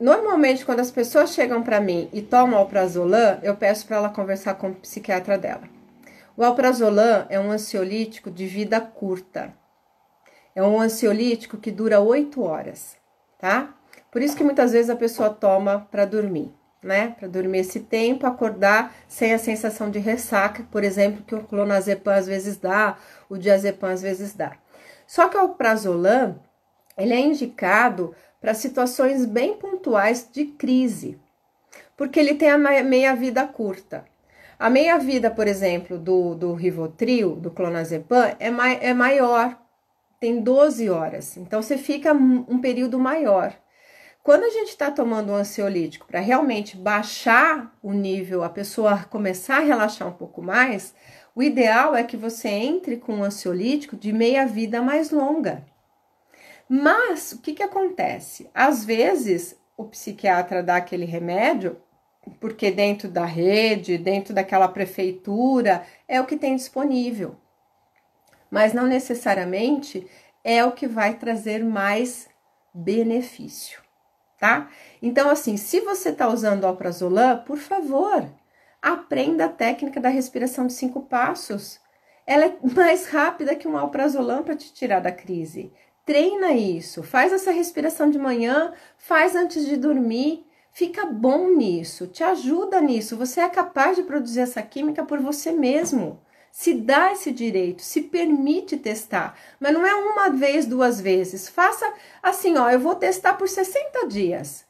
[SPEAKER 1] normalmente, quando as pessoas chegam para mim e tomam alprazolam, eu peço para ela conversar com o psiquiatra dela. O alprazolam é um ansiolítico de vida curta. É um ansiolítico que dura oito horas, tá? Por isso que muitas vezes a pessoa toma para dormir né? Para dormir esse tempo, acordar sem a sensação de ressaca, por exemplo, que o clonazepam às vezes dá, o diazepam às vezes dá. Só que o prazolam, ele é indicado para situações bem pontuais de crise, porque ele tem a meia-vida curta. A meia-vida, por exemplo, do, do Rivotril, do clonazepam, é, mai, é maior, tem 12 horas. Então, você fica um período maior. Quando a gente está tomando um ansiolítico para realmente baixar o nível, a pessoa começar a relaxar um pouco mais, o ideal é que você entre com um ansiolítico de meia vida mais longa. Mas o que, que acontece? Às vezes o psiquiatra dá aquele remédio porque dentro da rede, dentro daquela prefeitura, é o que tem disponível. Mas não necessariamente é o que vai trazer mais benefício tá? Então, assim, se você está usando alprazolam, por favor, aprenda a técnica da respiração de cinco passos. Ela é [laughs] mais rápida que um alprazolam para te tirar da crise. Treina isso, faz essa respiração de manhã, faz antes de dormir, fica bom nisso, te ajuda nisso. Você é capaz de produzir essa química por você mesmo se dá esse direito, se permite testar, mas não é uma vez, duas vezes. Faça assim, ó, eu vou testar por 60 dias.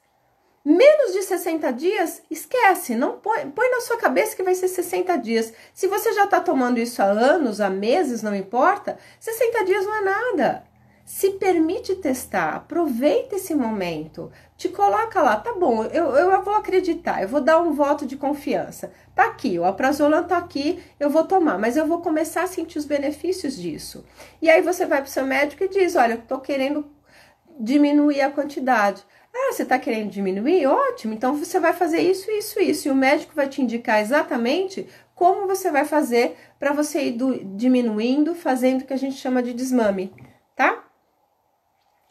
[SPEAKER 1] Menos de 60 dias, esquece, não põe, põe na sua cabeça que vai ser 60 dias. Se você já está tomando isso há anos, há meses, não importa, 60 dias não é nada se permite testar, aproveita esse momento, te coloca lá, tá bom, eu, eu vou acreditar, eu vou dar um voto de confiança, tá aqui, o aprazolam tá aqui, eu vou tomar, mas eu vou começar a sentir os benefícios disso. E aí você vai pro seu médico e diz, olha, eu tô querendo diminuir a quantidade. Ah, você está querendo diminuir? Ótimo, então você vai fazer isso, isso, isso. E o médico vai te indicar exatamente como você vai fazer para você ir do, diminuindo, fazendo o que a gente chama de desmame, tá?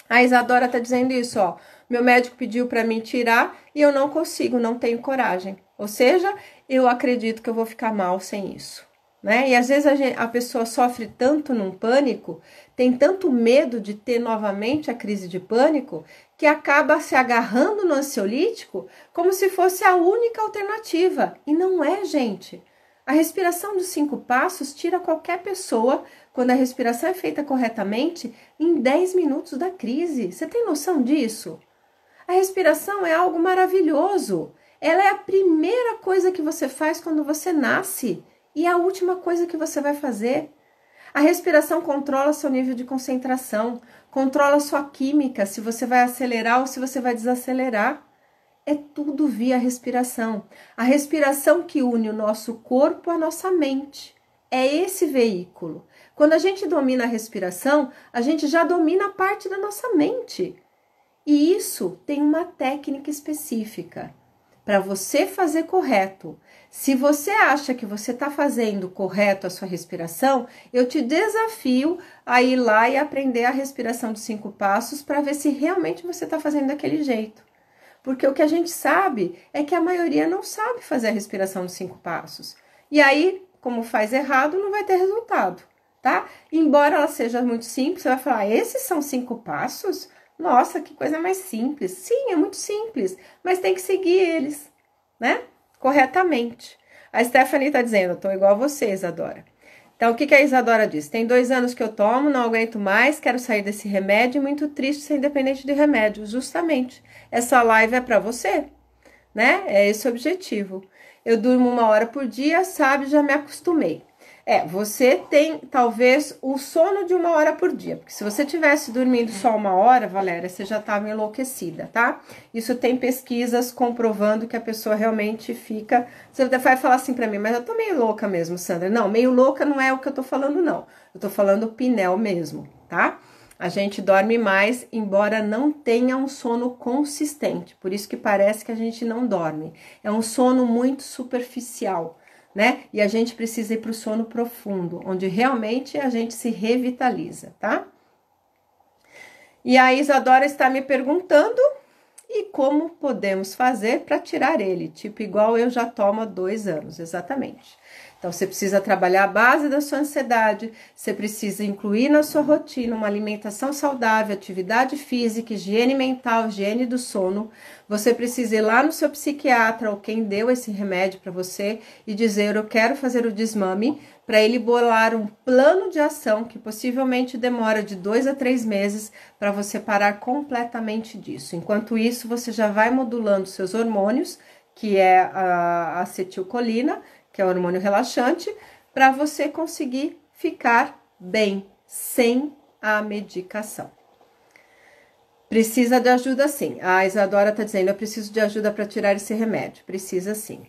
[SPEAKER 1] A Isadora tá dizendo isso, ó. Meu médico pediu para mim tirar e eu não consigo, não tenho coragem. Ou seja, eu acredito que eu vou ficar mal sem isso. Né? E às vezes a, gente, a, pessoa sofre tanto num pânico, tem tanto medo de ter novamente a crise de pânico, que acaba se agarrando no ansiolítico como se fosse a única alternativa. E não é, gente. A respiração dos cinco passos tira qualquer pessoa quando a respiração é feita corretamente em 10 minutos da crise. Você tem noção disso? A respiração é algo maravilhoso. Ela é a primeira coisa que você faz quando você nasce e a última coisa que você vai fazer. A respiração controla seu nível de concentração, controla sua química, se você vai acelerar ou se você vai desacelerar. É tudo via respiração. A respiração que une o nosso corpo à nossa mente. É esse veículo. Quando a gente domina a respiração, a gente já domina a parte da nossa mente. E isso tem uma técnica específica para você fazer correto. Se você acha que você está fazendo correto a sua respiração, eu te desafio a ir lá e aprender a respiração dos cinco passos para ver se realmente você está fazendo daquele jeito. Porque o que a gente sabe é que a maioria não sabe fazer a respiração dos cinco passos. E aí, como faz errado, não vai ter resultado tá? Embora ela seja muito simples, você vai falar, esses são cinco passos? Nossa, que coisa mais simples. Sim, é muito simples, mas tem que seguir eles, né? Corretamente. A Stephanie está dizendo, eu tô igual a você, Isadora. Então, o que, que a Isadora diz? Tem dois anos que eu tomo, não aguento mais, quero sair desse remédio, muito triste ser independente de remédio. Justamente, essa live é para você, né? É esse o objetivo. Eu durmo uma hora por dia, sabe, já me acostumei. É, você tem talvez o sono de uma hora por dia, porque se você tivesse dormindo só uma hora, Valéria, você já estava tá enlouquecida, tá? Isso tem pesquisas comprovando que a pessoa realmente fica. Você vai falar assim para mim, mas eu tô meio louca mesmo, Sandra. Não, meio louca não é o que eu tô falando, não. Eu tô falando pinel mesmo, tá? A gente dorme mais, embora não tenha um sono consistente. Por isso que parece que a gente não dorme. É um sono muito superficial né? E a gente precisa ir para o sono profundo, onde realmente a gente se revitaliza, tá? E a Isadora está me perguntando e como podemos fazer para tirar ele, tipo igual eu já tomo há dois anos, exatamente. Então, você precisa trabalhar a base da sua ansiedade, você precisa incluir na sua rotina uma alimentação saudável, atividade física, higiene mental, higiene do sono. Você precisa ir lá no seu psiquiatra ou quem deu esse remédio para você e dizer: Eu quero fazer o desmame, para ele bolar um plano de ação que possivelmente demora de dois a três meses para você parar completamente disso. Enquanto isso, você já vai modulando seus hormônios, que é a acetilcolina que é o hormônio relaxante, para você conseguir ficar bem sem a medicação. Precisa de ajuda sim. A Isadora está dizendo: eu preciso de ajuda para tirar esse remédio. Precisa sim.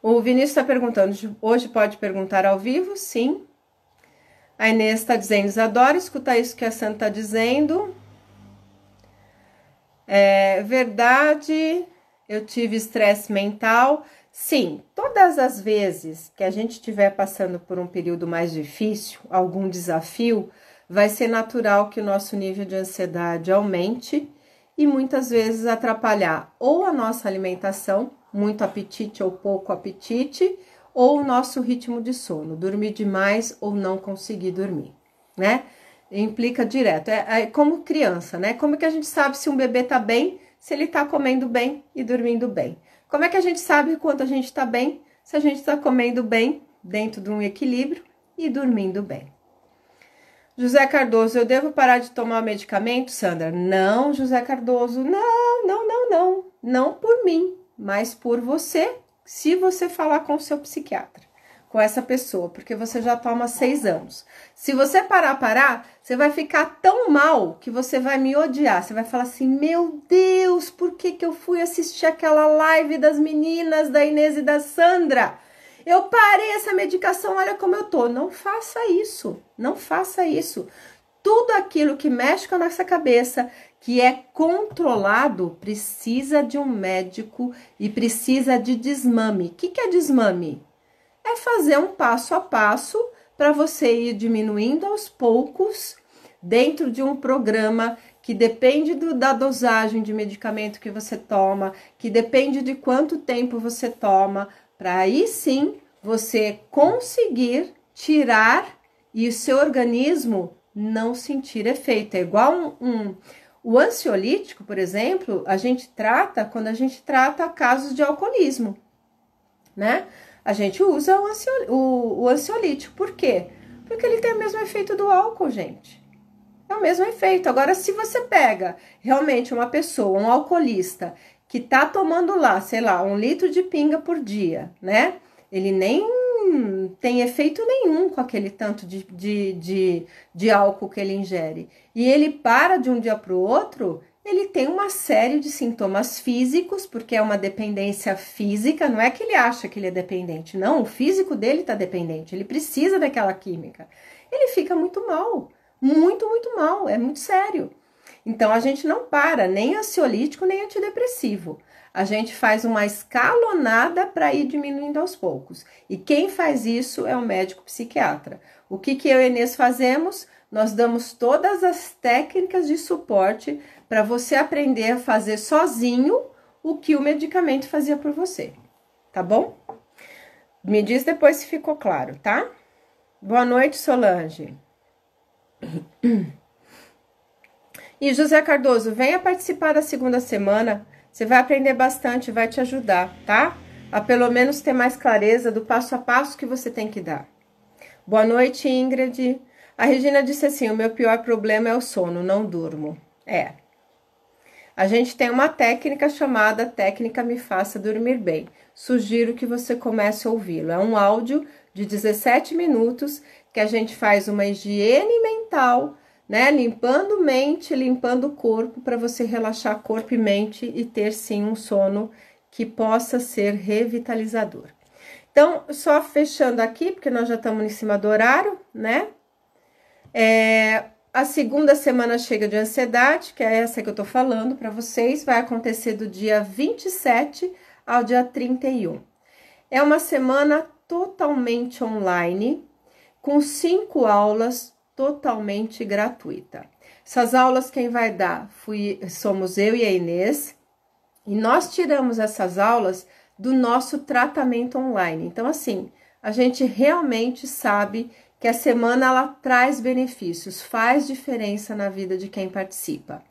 [SPEAKER 1] O Vinícius está perguntando: hoje pode perguntar ao vivo? Sim. A Inês está dizendo: Isadora, escuta isso que a Santa está dizendo. É verdade, eu tive estresse mental. Sim, todas as vezes que a gente estiver passando por um período mais difícil, algum desafio, vai ser natural que o nosso nível de ansiedade aumente e muitas vezes atrapalhar ou a nossa alimentação, muito apetite ou pouco apetite, ou o nosso ritmo de sono, dormir demais ou não conseguir dormir, né? Implica direto. É, é como criança, né? Como que a gente sabe se um bebê tá bem se ele tá comendo bem e dormindo bem? Como é que a gente sabe quando a gente está bem? Se a gente está comendo bem, dentro de um equilíbrio e dormindo bem. José Cardoso, eu devo parar de tomar medicamento, Sandra? Não, José Cardoso, não, não, não, não. Não por mim, mas por você, se você falar com o seu psiquiatra com essa pessoa, porque você já toma seis anos. Se você parar, parar, você vai ficar tão mal que você vai me odiar. Você vai falar assim: Meu Deus, por que, que eu fui assistir aquela live das meninas, da Inês e da Sandra? Eu parei essa medicação, olha como eu tô. Não faça isso, não faça isso. Tudo aquilo que mexe com a nossa cabeça, que é controlado, precisa de um médico e precisa de desmame. O que, que é desmame? é fazer um passo a passo para você ir diminuindo aos poucos dentro de um programa que depende do, da dosagem de medicamento que você toma, que depende de quanto tempo você toma, para aí sim você conseguir tirar e o seu organismo não sentir efeito. É igual um, um o ansiolítico, por exemplo, a gente trata quando a gente trata casos de alcoolismo, né? A gente usa o, ansiol... o, o ansiolítico. Por quê? Porque ele tem o mesmo efeito do álcool, gente. É o mesmo efeito. Agora, se você pega realmente uma pessoa, um alcoolista, que tá tomando lá, sei lá, um litro de pinga por dia, né? Ele nem tem efeito nenhum com aquele tanto de, de, de, de álcool que ele ingere. E ele para de um dia para o outro, ele tem uma série de sintomas físicos, porque é uma dependência física, não é que ele acha que ele é dependente, não, o físico dele está dependente, ele precisa daquela química. Ele fica muito mal, muito, muito mal, é muito sério. Então a gente não para nem ansiolítico nem antidepressivo. A gente faz uma escalonada para ir diminuindo aos poucos. E quem faz isso é o médico psiquiatra. O que, que eu e Inês fazemos? Nós damos todas as técnicas de suporte para você aprender a fazer sozinho o que o medicamento fazia por você, tá bom? Me diz depois se ficou claro, tá? Boa noite, Solange. E José Cardoso, venha participar da segunda semana. Você vai aprender bastante, vai te ajudar, tá? A pelo menos ter mais clareza do passo a passo que você tem que dar. Boa noite, Ingrid. A Regina disse assim: o meu pior problema é o sono, não durmo. É, a gente tem uma técnica chamada Técnica Me Faça Dormir Bem. Sugiro que você comece a ouvi-lo. É um áudio de 17 minutos que a gente faz uma higiene mental, né? Limpando mente, limpando o corpo para você relaxar corpo e mente e ter sim um sono que possa ser revitalizador. Então, só fechando aqui, porque nós já estamos em cima do horário, né? É, a segunda semana chega de ansiedade, que é essa que eu tô falando para vocês, vai acontecer do dia 27 ao dia 31. É uma semana totalmente online, com cinco aulas totalmente gratuita. Essas aulas quem vai dar fui, somos eu e a Inês, e nós tiramos essas aulas do nosso tratamento online. Então, assim, a gente realmente sabe que a semana ela traz benefícios, faz diferença na vida de quem participa.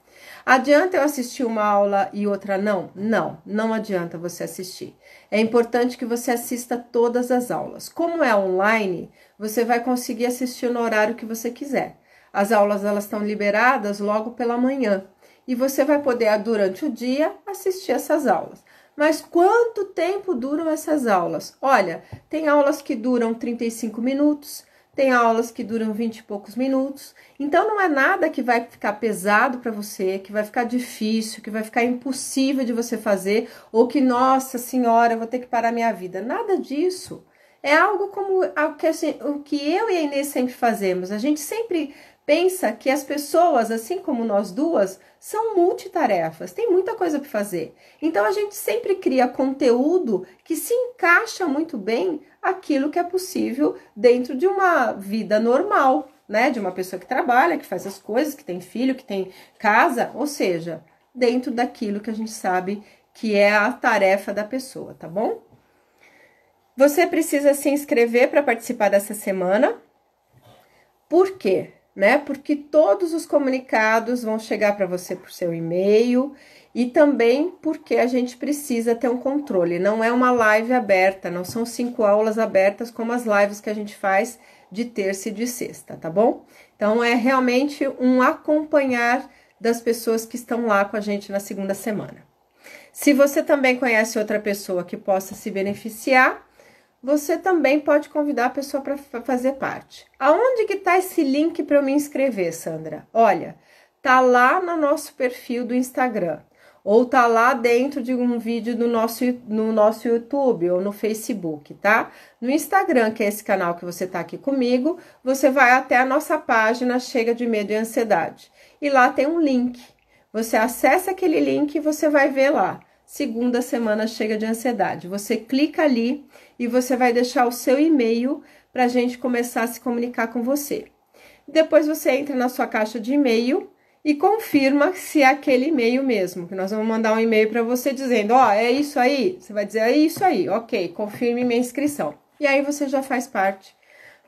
[SPEAKER 1] Adianta eu assistir uma aula e outra não? Não, não adianta você assistir. É importante que você assista todas as aulas. Como é online, você vai conseguir assistir no horário que você quiser. As aulas elas estão liberadas logo pela manhã e você vai poder durante o dia assistir essas aulas. Mas quanto tempo duram essas aulas? Olha, tem aulas que duram 35 minutos, tem aulas que duram 20 e poucos minutos. Então não é nada que vai ficar pesado para você, que vai ficar difícil, que vai ficar impossível de você fazer, ou que, nossa senhora, vou ter que parar minha vida. Nada disso. É algo como assim, o que eu e a Inês sempre fazemos. A gente sempre pensa que as pessoas, assim como nós duas, são multitarefas, tem muita coisa para fazer. Então a gente sempre cria conteúdo que se encaixa muito bem aquilo que é possível dentro de uma vida normal, né? De uma pessoa que trabalha, que faz as coisas, que tem filho, que tem casa, ou seja, dentro daquilo que a gente sabe que é a tarefa da pessoa, tá bom? Você precisa se inscrever para participar dessa semana. Por quê? né? Porque todos os comunicados vão chegar para você por seu e-mail e também porque a gente precisa ter um controle. Não é uma live aberta, não são cinco aulas abertas como as lives que a gente faz de terça e de sexta, tá bom? Então é realmente um acompanhar das pessoas que estão lá com a gente na segunda semana. Se você também conhece outra pessoa que possa se beneficiar, você também pode convidar a pessoa para fazer parte. Aonde que tá esse link para eu me inscrever, Sandra? Olha, tá lá no nosso perfil do Instagram, ou tá lá dentro de um vídeo do nosso, no nosso YouTube ou no Facebook, tá? No Instagram, que é esse canal que você tá aqui comigo, você vai até a nossa página Chega de Medo e Ansiedade. E lá tem um link. Você acessa aquele link e você vai ver lá. Segunda semana chega de ansiedade. Você clica ali e você vai deixar o seu e-mail para a gente começar a se comunicar com você. Depois você entra na sua caixa de e-mail e confirma se é aquele e-mail mesmo, que nós vamos mandar um e-mail para você dizendo, ó, oh, é isso aí? Você vai dizer, é isso aí, ok, confirme minha inscrição. E aí você já faz parte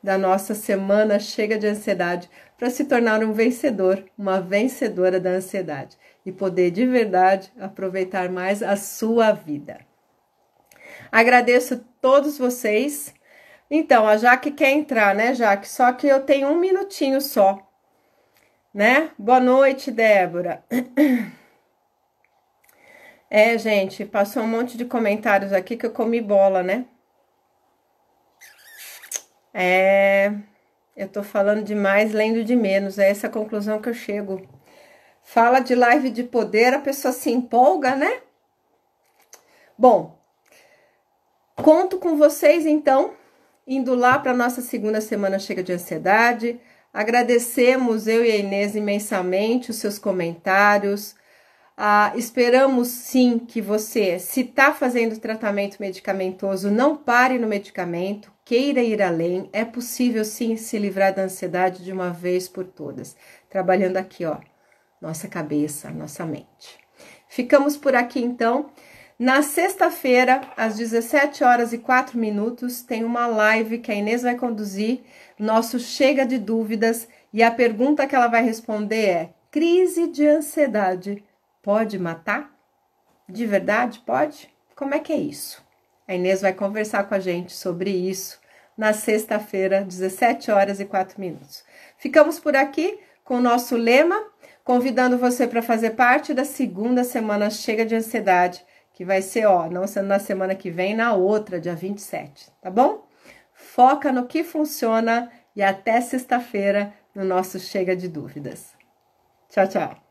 [SPEAKER 1] da nossa semana chega de ansiedade para se tornar um vencedor, uma vencedora da ansiedade e poder de verdade aproveitar mais a sua vida. Agradeço todos vocês. Então, a Jaque quer entrar, né, Jaque? Só que eu tenho um minutinho só, né? Boa noite, Débora. [clears throat] É, gente, passou um monte de comentários aqui que eu comi bola, né? É, eu tô falando demais, lendo de menos. É essa a conclusão que eu chego. Fala de live de poder, a pessoa se empolga, né? Bom, Conto com vocês então, indo lá para nossa segunda semana cheia de ansiedade. Agradecemos eu e a Inês imensamente os seus comentários. Ah, esperamos sim que você, se está fazendo tratamento medicamentoso, não pare no medicamento, queira ir além. É possível sim se livrar da ansiedade de uma vez por todas, trabalhando aqui, ó, nossa cabeça, nossa mente. Ficamos por aqui então. Na sexta-feira, às 17 horas e 4 minutos, tem uma live que a Inês vai conduzir, nosso Chega de Dúvidas, e a pergunta que ela vai responder é: crise de ansiedade pode matar? De verdade, pode? Como é que é isso? A Inês vai conversar com a gente sobre isso na sexta-feira, 17 horas e 4 minutos. Ficamos por aqui com o nosso lema, convidando você para fazer parte da segunda semana Chega de Ansiedade que vai ser, ó, não sendo na semana que vem, na outra, dia 27, tá bom? Foca no que funciona e até sexta-feira no nosso Chega de Dúvidas. Tchau, tchau.